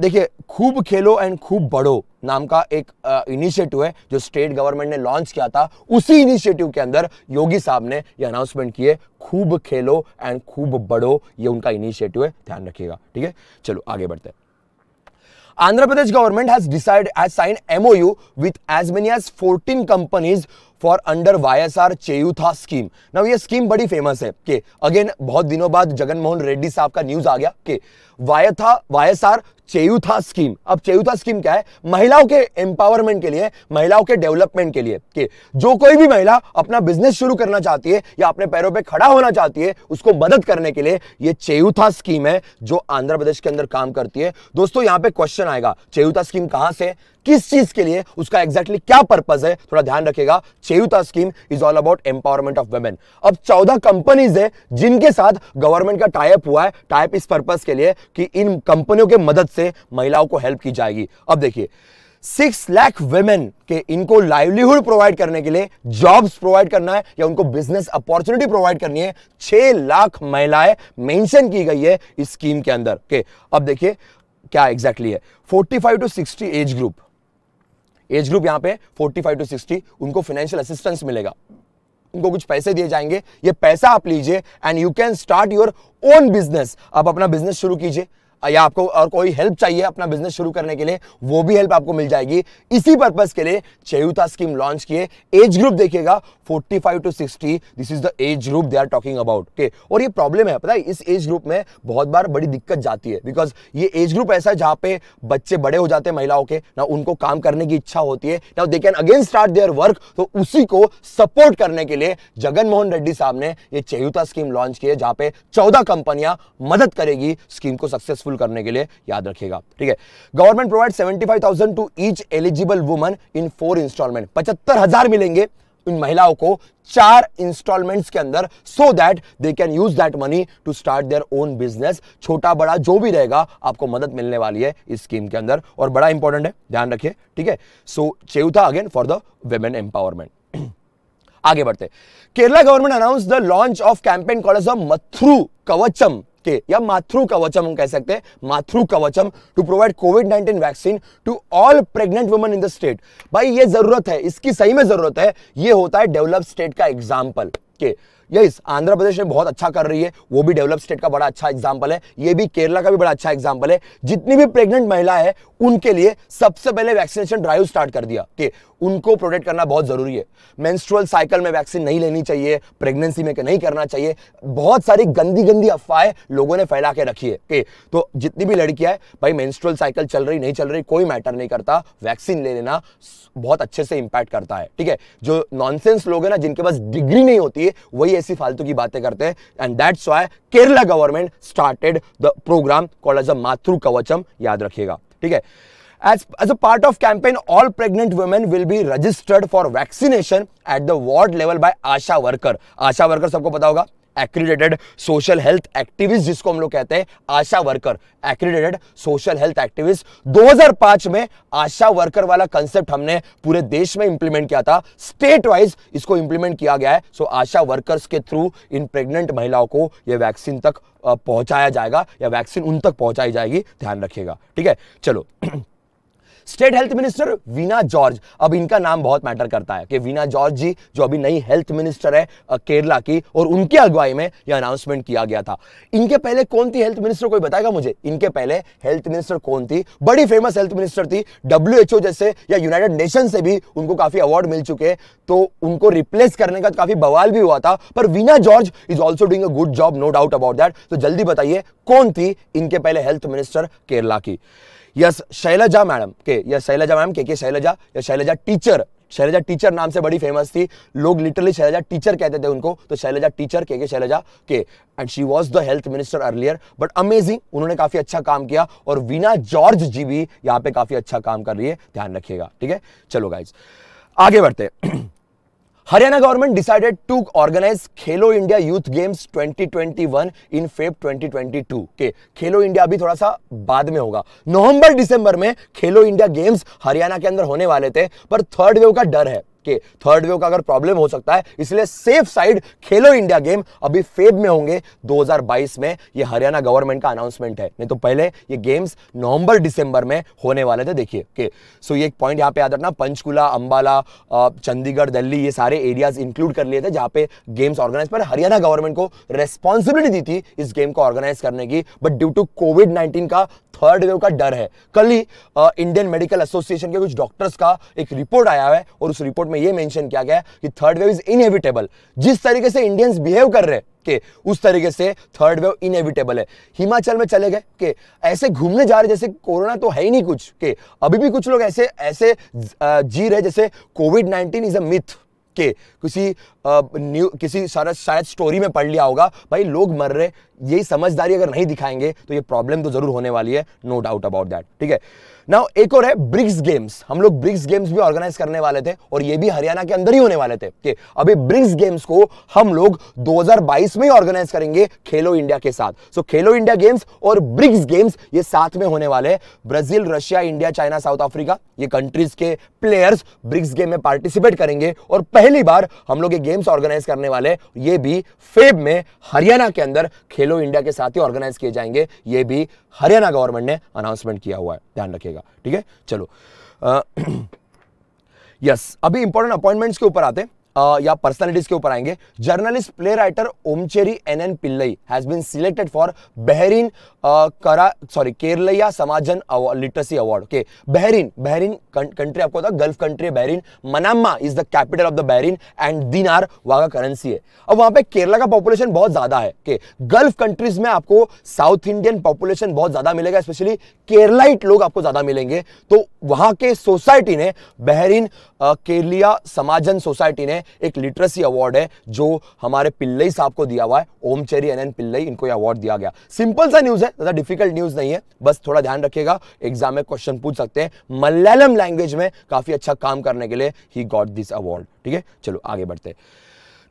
देखिए खूब खेलो एंड खूब बढ़ो नाम का एक इनिशिएटिव है जो स्टेट गवर्नमेंट ने लॉन्च किया था उसी इनिशिएटिव के अंदर योगी साहब ने ये अनाउंसमेंट किए खूब खेलो एंड खूब बढ़ो ये उनका इनिशिएटिव है ध्यान रखिएगा ठीक है चलो आगे बढ़ते हैं Andhra Pradesh government has decide as sign MoU with as many as 14 companies for under Y S R Cheyutha scheme ना ये स्कीम बड़ी फेमस है कि अगेन बहुत दिनों बाद जगनमोहन रेड्डी साहब का न्यूज आ गया कि वायथा Y S R Cheyutha scheme अब चेयुथा स्कीम क्या है महिलाओं के एम्पावरमेंट के लिए महिलाओं के डेवलपमेंट के लिए कि जो कोई भी महिला अपना बिजनेस शुरू करना चाहती है या अपने पैरों पे खड़ा होना चाहती है उसको मदद करने के लिए ये चेयूथा स्कीम है जो आंध्र प्रदेश के अंदर काम करती है दोस्तों यहां पे क्वेश्चन आएगा चेयुथा स्कीम कहां से किस चीज के लिए उसका एग्जैक्टली exactly क्या पर्पज है थोड़ा ध्यान रखेगा Cheyutha scheme is all about empowerment of women अब चौदह कंपनीज है जिनके साथ गवर्नमेंट का टाइप हुआ है टाइप इस पर्पज के लिए कि इन कंपनियों के मदद से महिलाओं को हेल्प की जाएगी अब देखिए सिक्स लाख वेमेन के इनको लाइवलीहुड प्रोवाइड करने के लिए जॉब्स प्रोवाइड करना है या उनको बिजनेस अपॉर्चुनिटी प्रोवाइड करनी है छह लाख महिलाएं मेंशन की गई है इस स्कीम के अंदर के अब देखिए क्या एग्जैक्टली exactly है 45 to 60 age group age group यहाँ पे 45 टू सिक्सटी उनको फाइनेंशियल असिस्टेंस मिलेगा उनको कुछ पैसे दिए जाएंगे ये पैसा आप लीजिए and you can start your own business आप अपना बिजनेस शुरू कीजिए या आपको और कोई हेल्प चाहिए अपना बिजनेस शुरू करने के लिए वो भी हेल्प आपको मिल जाएगी इसी पर्पज के लिए चयुता स्कीम लॉन्च किए एज ग्रुप देखिएगा 45 to sixty this is the age group they are talking about okay और ये प्रॉब्लम है पता है इस एज ग्रुप में बहुत बार बड़ी दिक्कत जाती है बिकॉज ये एज ग्रुप ऐसा है जहाँ पे बच्चे बड़े हो जाते हैं महिलाओं के ना उनको काम करने की इच्छा होती है ना they can again start their work तो उसी को सपोर्ट करने के लिए जगन मोहन रेड्डी साहब ने ये चयुता स्कीम लॉन्च की है जहाँ पे चौदह कंपनियां मदद करेगी स्कीम को सक्सेसफुल फुल करने के लिए याद रखिएगा ठीक है government provide seventy five thousand to each eligible woman in four installment पचहत्तर हजार मिलेंगे इन महिलाओं को चार इंस्टॉलमेंट्स के अंदर so that they can use that money to start their own business छोटा बड़ा जो भी रहेगा आपको मदद मिलने वाली है इस स्कीम के अंदर और बड़ा इंपॉर्टेंट है ध्यान रखिए ठीक है so Cheyutha again for the women empowerment आगे बढ़ते Kerala government announce the launch of campaign college of Mathru Kavacham के या माथ्रू कवचम हम कह सकते हैं Mathru Kavacham to provide Covid nineteen vaccine to all pregnant women in the state भाई ये जरूरत है इसकी सही में जरूरत है ये होता है डेवलप स्टेट का एग्जाम्पल के यस आंध्र प्रदेश में बहुत अच्छा कर रही है वो भी डेवलप स्टेट का बड़ा अच्छा एग्जाम्पल है ये भी केरला का भी बड़ा अच्छा एग्जाम्पल है जितनी भी प्रेग्नेंट महिला है उनके लिए सबसे पहले वैक्सीनेशन ड्राइव स्टार्ट कर दिया कि उनको प्रोटेक्ट करना बहुत जरूरी है मेंस्ट्रुअल साइकिल में वैक्सीन नहीं लेनी चाहिए प्रेगनेंसी में नहीं करना चाहिए बहुत सारी गंदी गंदी अफवाहें लोगों ने फैला के रखी है कि तो जितनी भी लड़कियां है भाई मेंस्ट्रुअल साइकिल चल रही नहीं चल रही कोई मैटर नहीं करता वैक्सीन ले लेना बहुत अच्छे से इंपैक्ट करता है ठीक है जो नॉनसेंस लोग है ना जिनके पास डिग्री नहीं होती है वही ऐसी फालतू की बातें करते हैं and that's why Kerala government started the programme called as a Mathru Kavacham याद रखिएगा ठीक है As, as a part of campaign, all pregnant women will be registered for vaccination at the ward level by ASHA worker ASHA worker सबको पता होगा एक्रीडेटेड सोशल हेल्थ एक्टिविस्ट जिसको हम लोग कहते हैं ASHA worker accredited social health activist 2005 में आशा वर्कर वाला कंसेप्ट हमने पूरे देश में इंप्लीमेंट किया था स्टेट वाइज इसको इंप्लीमेंट किया गया है सो आशा वर्कर्स के थ्रू इन प्रेग्नेंट महिलाओं को यह वैक्सीन तक पहुंचाया जाएगा या वैक्सीन उन तक पहुंचाई जाएगी ध्यान रखिएगा ठीक है चलो state health minister Veena George अब इनका नाम बहुत मैटर करता है कि वीना जॉर्ज जी जो अभी नई हेल्थ मिनिस्टर है केरला की और उनके अगुवाई में यह अनाउंसमेंट किया गया था इनके पहले कौन थी हेल्थ मिनिस्टर कोई बताएगा मुझे इनके पहले हेल्थ मिनिस्टर कौन थी बड़ी फेमस हेल्थ मिनिस्टर थी डब्ल्यू जैसे या यूनाइटेड नेशन से भी उनको काफी अवार्ड मिल चुके तो उनको रिप्लेस करने का तो काफी बवाल भी हुआ था पर Veena George is also doing a good job no doubt about that तो जल्दी बताइए कौन थी इनके पहले हेल्थ मिनिस्टर केरला की यस शैलजा मैडम के yes Shailaja ma'am K K Selja या शैलजा टीचर शैलजा टीचर नाम से बड़ी फेमस थी लोग लिटरली शैलजा टीचर कहते थे उनको तो शैलजा टीचर के के शैलजा के and she was the health minister earlier but amazing उन्होंने काफ़ी अच्छा काम किया और वीना जॉर्ज जी भी यहाँ पे काफ़ी अच्छा काम कर रही है ध्यान रखिएगा ठीक है चलो गाइज आगे बढ़ते Haryana government decided to organise Khelo India youth games 2021 in Feb 2022 के खेलो इंडिया अभी थोड़ा सा बाद में होगा नवंबर दिसंबर में खेलो इंडिया गेम्स हरियाणा के अंदर होने वाले थे पर थर्ड वेव का डर है के थर्ड वेव का अगर प्रॉब्लम हो सकता है इसलिए safe side Khelo India game अभी फेब में होंगे 2022 में ये हरियाणा गवर्नमेंट का अनाउंसमेंट है नहीं तो पहले ये गेम्स नवंबर दिसंबर में होने वाले थे देखिए ओके सो ये एक पॉइंट यहाँ पे याद रखना पंचकुला अंबाला चंडीगढ़ दिल्ली ये सारे एरियाज इंक्लूड कर लिए थे जहाँ पे गेम्स ऑर्गेनाइज पर हरियाणा गवर्नमेंट को रेस्पॉन्सिबिलिटी दी थी इस गेम को ऑर्गेनाइज करने की but due to covid nineteen का थर्ड वेव का डर है कल ही इंडियन मेडिकल एसोसिएशन के कुछ डॉक्टर्स का एक रिपोर्ट आया है और उस रिपोर्ट में यह मेंशन किया गया कि थर्ड वेव इज इनएविटेबल जिस तरीके से इंडियंस बिहेव कर रहे हैं के उस तरीके से थर्ड वेव इनएविटेबल है हिमाचल में चले गए के ऐसे घूमने जा रहे जैसे कोरोना तो है ही नहीं कुछ के अभी भी कुछ लोग ऐसे ऐसे जी रहे जैसे covid nineteen is a myth के किसी न्यू किसी सारा शायद स्टोरी में पढ़ लिया होगा भाई लोग मर रहे यही समझदारी अगर नहीं दिखाएंगे तो ये प्रॉब्लम तो जरूर होने वाली है नो डाउट अबाउट दैट ठीक है नाउ एक और है ब्रिक्स गेम्स हम लोग ब्रिक्स गेम्स भी ऑर्गेनाइज करने वाले थे और ये भी हरियाणा के अंदर ही होने वाले थे कि अभी ब्रिक्स गेम्स को हम लोग 2022 में ऑर्गेनाइज करेंगे खेलो इंडिया के साथ so so, Khelo India games और ब्रिक्स गेम्स ये साथ में होने वाले हैं Brazil Russia India China South Africa ये कंट्रीज के प्लेयर्स ब्रिक्स गेम में पार्टिसिपेट करेंगे और पहली बार हम लोग ये गेम्स ऑर्गेनाइज करने वाले ये भी फेब में हरियाणा के अंदर खेलो खेलो इंडिया के साथ ही ऑर्गेनाइज किए जाएंगे ये भी हरियाणा गवर्नमेंट ने अनाउंसमेंट किया हुआ है ध्यान रखिएगा ठीक है चलो यस अभी इंपॉर्टेंट अपॉइंटमेंट्स के ऊपर आते हैं या पर्सनालिटीज के ऊपर आएंगे journalist play writer Omchery N N Pillai has been selected for Bahrain करा sorry Keraleeya Samajam literacy award okay Bahrain Bahrain country आपको होता गल्फ कंट्री है Bahrain Manama is the capital of the Bahrain and dinar वहां का करेंसी है अब वहां पे केरला का पॉपुलेशन बहुत ज़्यादा है के गल्फ कंट्रीज में आपको साउथ इंडियन पॉपुलेशन बहुत ज़्यादा मिलेगा स्पेशली केरलाइट लोग आपको ज़्यादा मिलेंगे तो वहां के सोसाइटी ने बहरीन केरलिया समाजन सोसाइटी ने है एक लिटरेसी अवार्ड है जो हमारे पिल्लई साहब को दिया हुआ है ओमचेरी एन एन पिल्लई इनको ये अवार्ड दिया गया सिंपल सा न्यूज़ है ज़्यादा डिफिकल्ट न्यूज़ नहीं है बस थोड़ा ध्यान रखिएगा एग्जाम में क्वेश्चन पूछ सकते हैं मलयालम लैंग्वेज में काफ़ी अच्छा काम करने के लिए ही गॉट दिस अवार्ड ठीक है चलो आगे बढ़ते हैं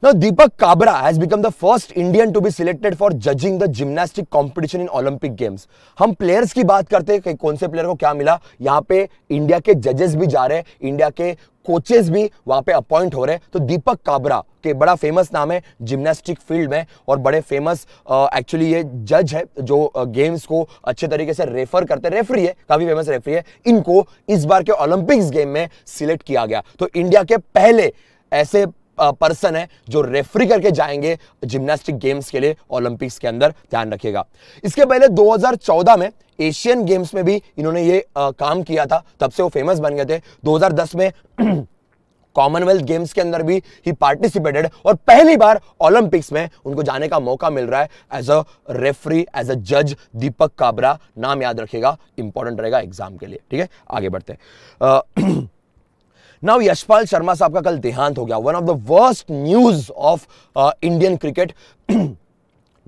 Now, Deepak Kabra has become the first Indian to be selected for judging the gymnastic competition in Olympic Games. हम players की बात करते हैं कि कौन से player को क्या मिला यहाँ पे India के judges भी जा रहे हैं India के कोचेस भी वहाँ पे अपॉइंट हो रहे हैं तो दीपक काबरा के बड़ा फेमस नाम है जिम्नास्टिक फील्ड में और बड़े फेमस एक्चुअली ये जज है जो गेम्स को अच्छे तरीके से रेफर करते हैं रेफरी है काफ़ी फेमस रेफरी है इनको इस बार के ओलंपिक्स गेम में सिलेक्ट किया गया तो इंडिया के पहले ऐसे पर्सन है जो रेफरी करके जाएंगे जिम्नास्टिक गेम्स के लिए ओलंपिक्स के अंदर ध्यान रखिएगा इसके पहले 2014 में एशियन गेम्स में भी इन्होंने ये आ, काम किया था तब से वो फेमस बन गए थे 2010 में कॉमनवेल्थ गेम्स के अंदर भी ही पार्टिसिपेटेड और पहली बार ओलंपिक्स में उनको जाने का मौका मिल रहा है as a referee as a जज दीपक काबरा नाम याद रखेगा इंपॉर्टेंट रहेगा एग्जाम के लिए ठीक है आगे बढ़ते हैं uh, नाउ यशपाल शर्मा साहब का कल देहांत हो गया one of the worst news of Indian cricket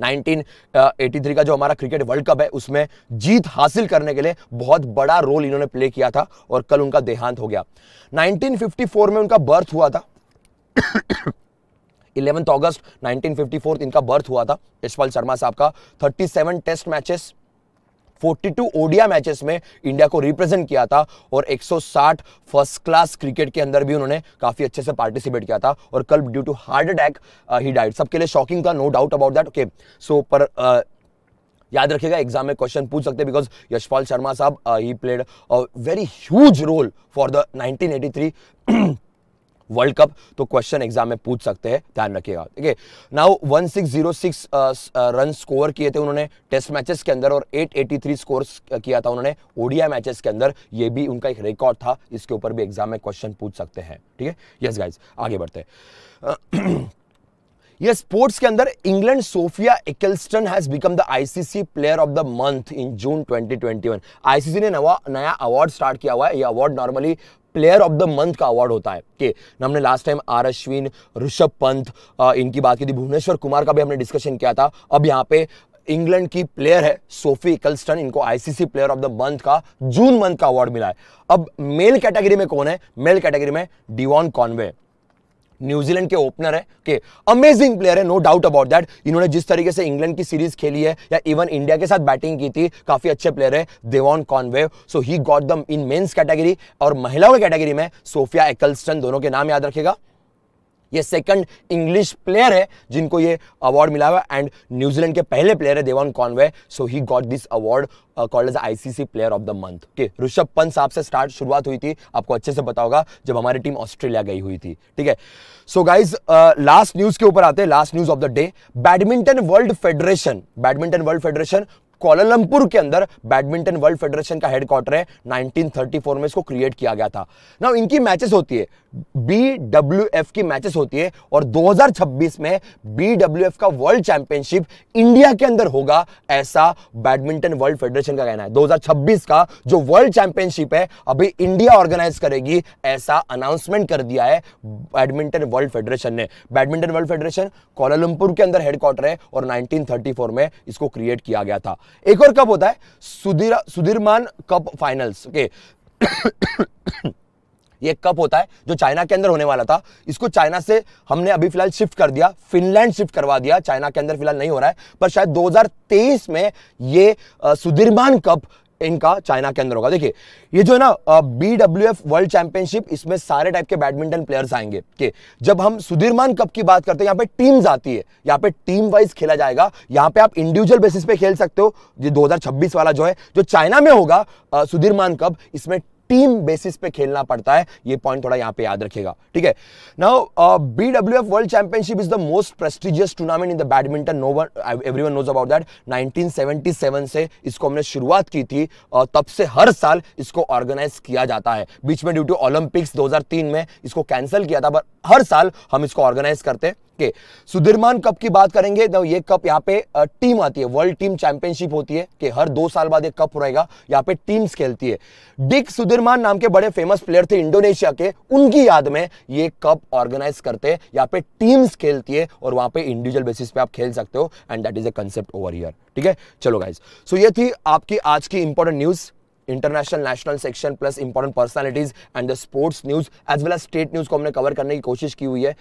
1983 का जो हमारा क्रिकेट वर्ल्ड कप है उसमें जीत हासिल करने के लिए बहुत बड़ा रोल इन्होंने प्ले किया था और कल उनका देहांत हो गया 1954 में उनका बर्थ हुआ था इलेवंथ अगस्त 1954 इनका बर्थ हुआ था यशपाल शर्मा साहब का 37 टेस्ट मैचेस 42 ओडिया मैचेस में इंडिया को रिप्रेजेंट किया था और 160 फर्स्ट क्लास क्रिकेट के अंदर भी उन्होंने काफ़ी अच्छे से पार्टिसिपेट किया था और कल due to heart attack he died सबके लिए शॉकिंग था no doubt about that okay so पर uh, याद रखिएगा एग्जाम में क्वेश्चन पूछ सकते हैं बिकॉज यशपाल शर्मा साहब he played a very huge role for the 1983 world cup तो क्वेश्चन एग्जाम में पूछ सकते हैं ध्यान रखिएगा ठीक है नाउ 1606 रन स्कोर किए थे उन्होंने टेस्ट मैचेस के अंदर और 883 स्कोर uh, किया था उन्होंने ओडिया मैचेस के अंदर ये भी उनका एक रिकॉर्ड था इसके ऊपर भी एग्जाम में क्वेश्चन पूछ सकते हैं ठीक है यस गाइज आगे बढ़ते हैं ये स्पोर्ट्स के अंदर England Sophia Ecclestone has become the ICC player of the month in June 2021 ICC ने नवा नया अवार्ड स्टार्ट किया हुआ है ये award normally player of the month का अवार्ड होता है कि हमने last time R Ashwin Rishabh Pant इनकी बात की थी भुवनेश्वर कुमार का भी हमने डिस्कशन किया था अब यहाँ पे इंग्लैंड की प्लेयर है सोफी इकलस्टन इनको ICC player of the month का जून मंथ का अवार्ड मिला है अब मेल कैटेगरी में कौन है मेल कैटेगरी में डिवॉन कॉन्वे न्यूजीलैंड के ओपनर है के अमेजिंग प्लेयर है नो डाउट अबाउट दैट इन्होंने जिस तरीके से इंग्लैंड की सीरीज खेली है या इवन इंडिया के साथ बैटिंग की थी काफी अच्छे प्लेयर है देवॉन कॉनवे सो ही गॉट दम इन मेन्स कैटेगरी और महिलाओं की कैटेगरी में सोफिया एकल्स्टन दोनों के नाम याद रखेगा ये सेकंड इंग्लिश प्लेयर है जिनको ये अवार्ड मिला हुआ एंड न्यूजीलैंड के पहले प्लेयर है Devon Conway so he got this award called as ICC player of the month okay Rishabh Pant साहब से स्टार्ट शुरुआत हुई थी आपको अच्छे से पता होगा जब हमारी टीम ऑस्ट्रेलिया गई हुई थी ठीक है सो गाइज लास्ट न्यूज के ऊपर आते हैं last news of the day badminton world federation badminton world federation Kuala Lumpur के अंदर बैडमिंटन वर्ल्ड फेडरेशन का हेडक्वार्टर है 1934 में इसको क्रिएट किया गया था ना इनकी मैचेस होती है बी की मैचेस होती है और 2026 में बी का वर्ल्ड चैंपियनशिप इंडिया के अंदर होगा ऐसा बैडमिंटन वर्ल्ड फेडरेशन का कहना है 2026 का जो वर्ल्ड चैंपियनशिप है अभी इंडिया ऑर्गेनाइज करेगी ऐसा अनाउंसमेंट कर दिया है बैडमिंटन वर्ल्ड फेडरेशन ने बैडमिंटन वर्ल्ड फेडरेशन कौलमपुर के अंदर हेडक्वार्टर है और 1934 में इसको क्रिएट किया गया था एक और कप होता है Sudhir Sudirman cup finals okay ये कप होता है जो चाइना के अंदर होने वाला था इसको चाइना से हमने अभी फिलहाल शिफ्ट कर दिया फिनलैंड शिफ्ट करवा दिया चाइना के अंदर फिलहाल नहीं हो रहा है पर शायद 2023 में ये सुधीरमान कप इनका चाइना के अंदर होगा देखिए ये जो है ना B W F world championship इसमें सारे टाइप के बैडमिंटन प्लेयर्स आएंगे के जब हम सुधीरमान कप की बात करते हैं यहाँ पे टीम्स आती है यहाँ पे टीम वाइज खेला जाएगा यहाँ पे आप इंडिविजुअल बेसिस पे खेल सकते हो ये 2026 वाला जो है जो चाइना में होगा सुधीरमान कप इसमें टीम बेसिस पे खेलना पड़ता है ये पॉइंट थोड़ा यहां पे याद रखेगा ठीक है now B W F world championship is the most prestigious tournament in the badminton no one every one knows about that nineteen से इसको हमने शुरुआत की थी uh, तब से हर साल इसको ऑर्गेनाइज किया जाता है बीच में ड्यू टू ओलंपिक्स दो में इसको कैंसिल किया था पर हर साल हम इसको ऑर्गेनाइज करते हैं के सुधीरमान कप की बात करेंगे तो ये कप यहाँ पे टीम आती है वर्ल्ड टीम चैंपियनशिप होती है कि हर दो साल बाद एक कप रहेगा यहाँ पे टीम्स खेलती है डिक सुधीरमान नाम के बड़े फेमस प्लेयर थे इंडोनेशिया के उनकी याद में ये कप ऑर्गेनाइज करते हैं यहाँ पे टीम्स खेलती है और वहां पे इंडिविजुअल बेसिस पे आप खेल सकते हो and that is a concept over year ठीक है चलो गाइज सो so ये थी आपकी आज की important news international national section plus important personalities and the sports news as well as state news को हमने कवर करने की कोशिश की हुई है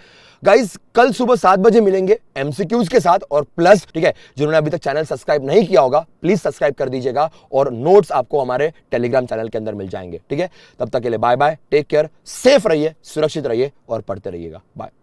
गाइज कल सुबह सात बजे मिलेंगे एमसीक्यूज के साथ और प्लस ठीक है जिन्होंने अभी तक चैनल सब्सक्राइब नहीं किया होगा प्लीज सब्सक्राइब कर दीजिएगा और नोट्स आपको हमारे टेलीग्राम चैनल के अंदर मिल जाएंगे ठीक है तब तक के लिए bye bye take care safe रहिए सुरक्षित रहिए और पढ़ते रहिएगा बाय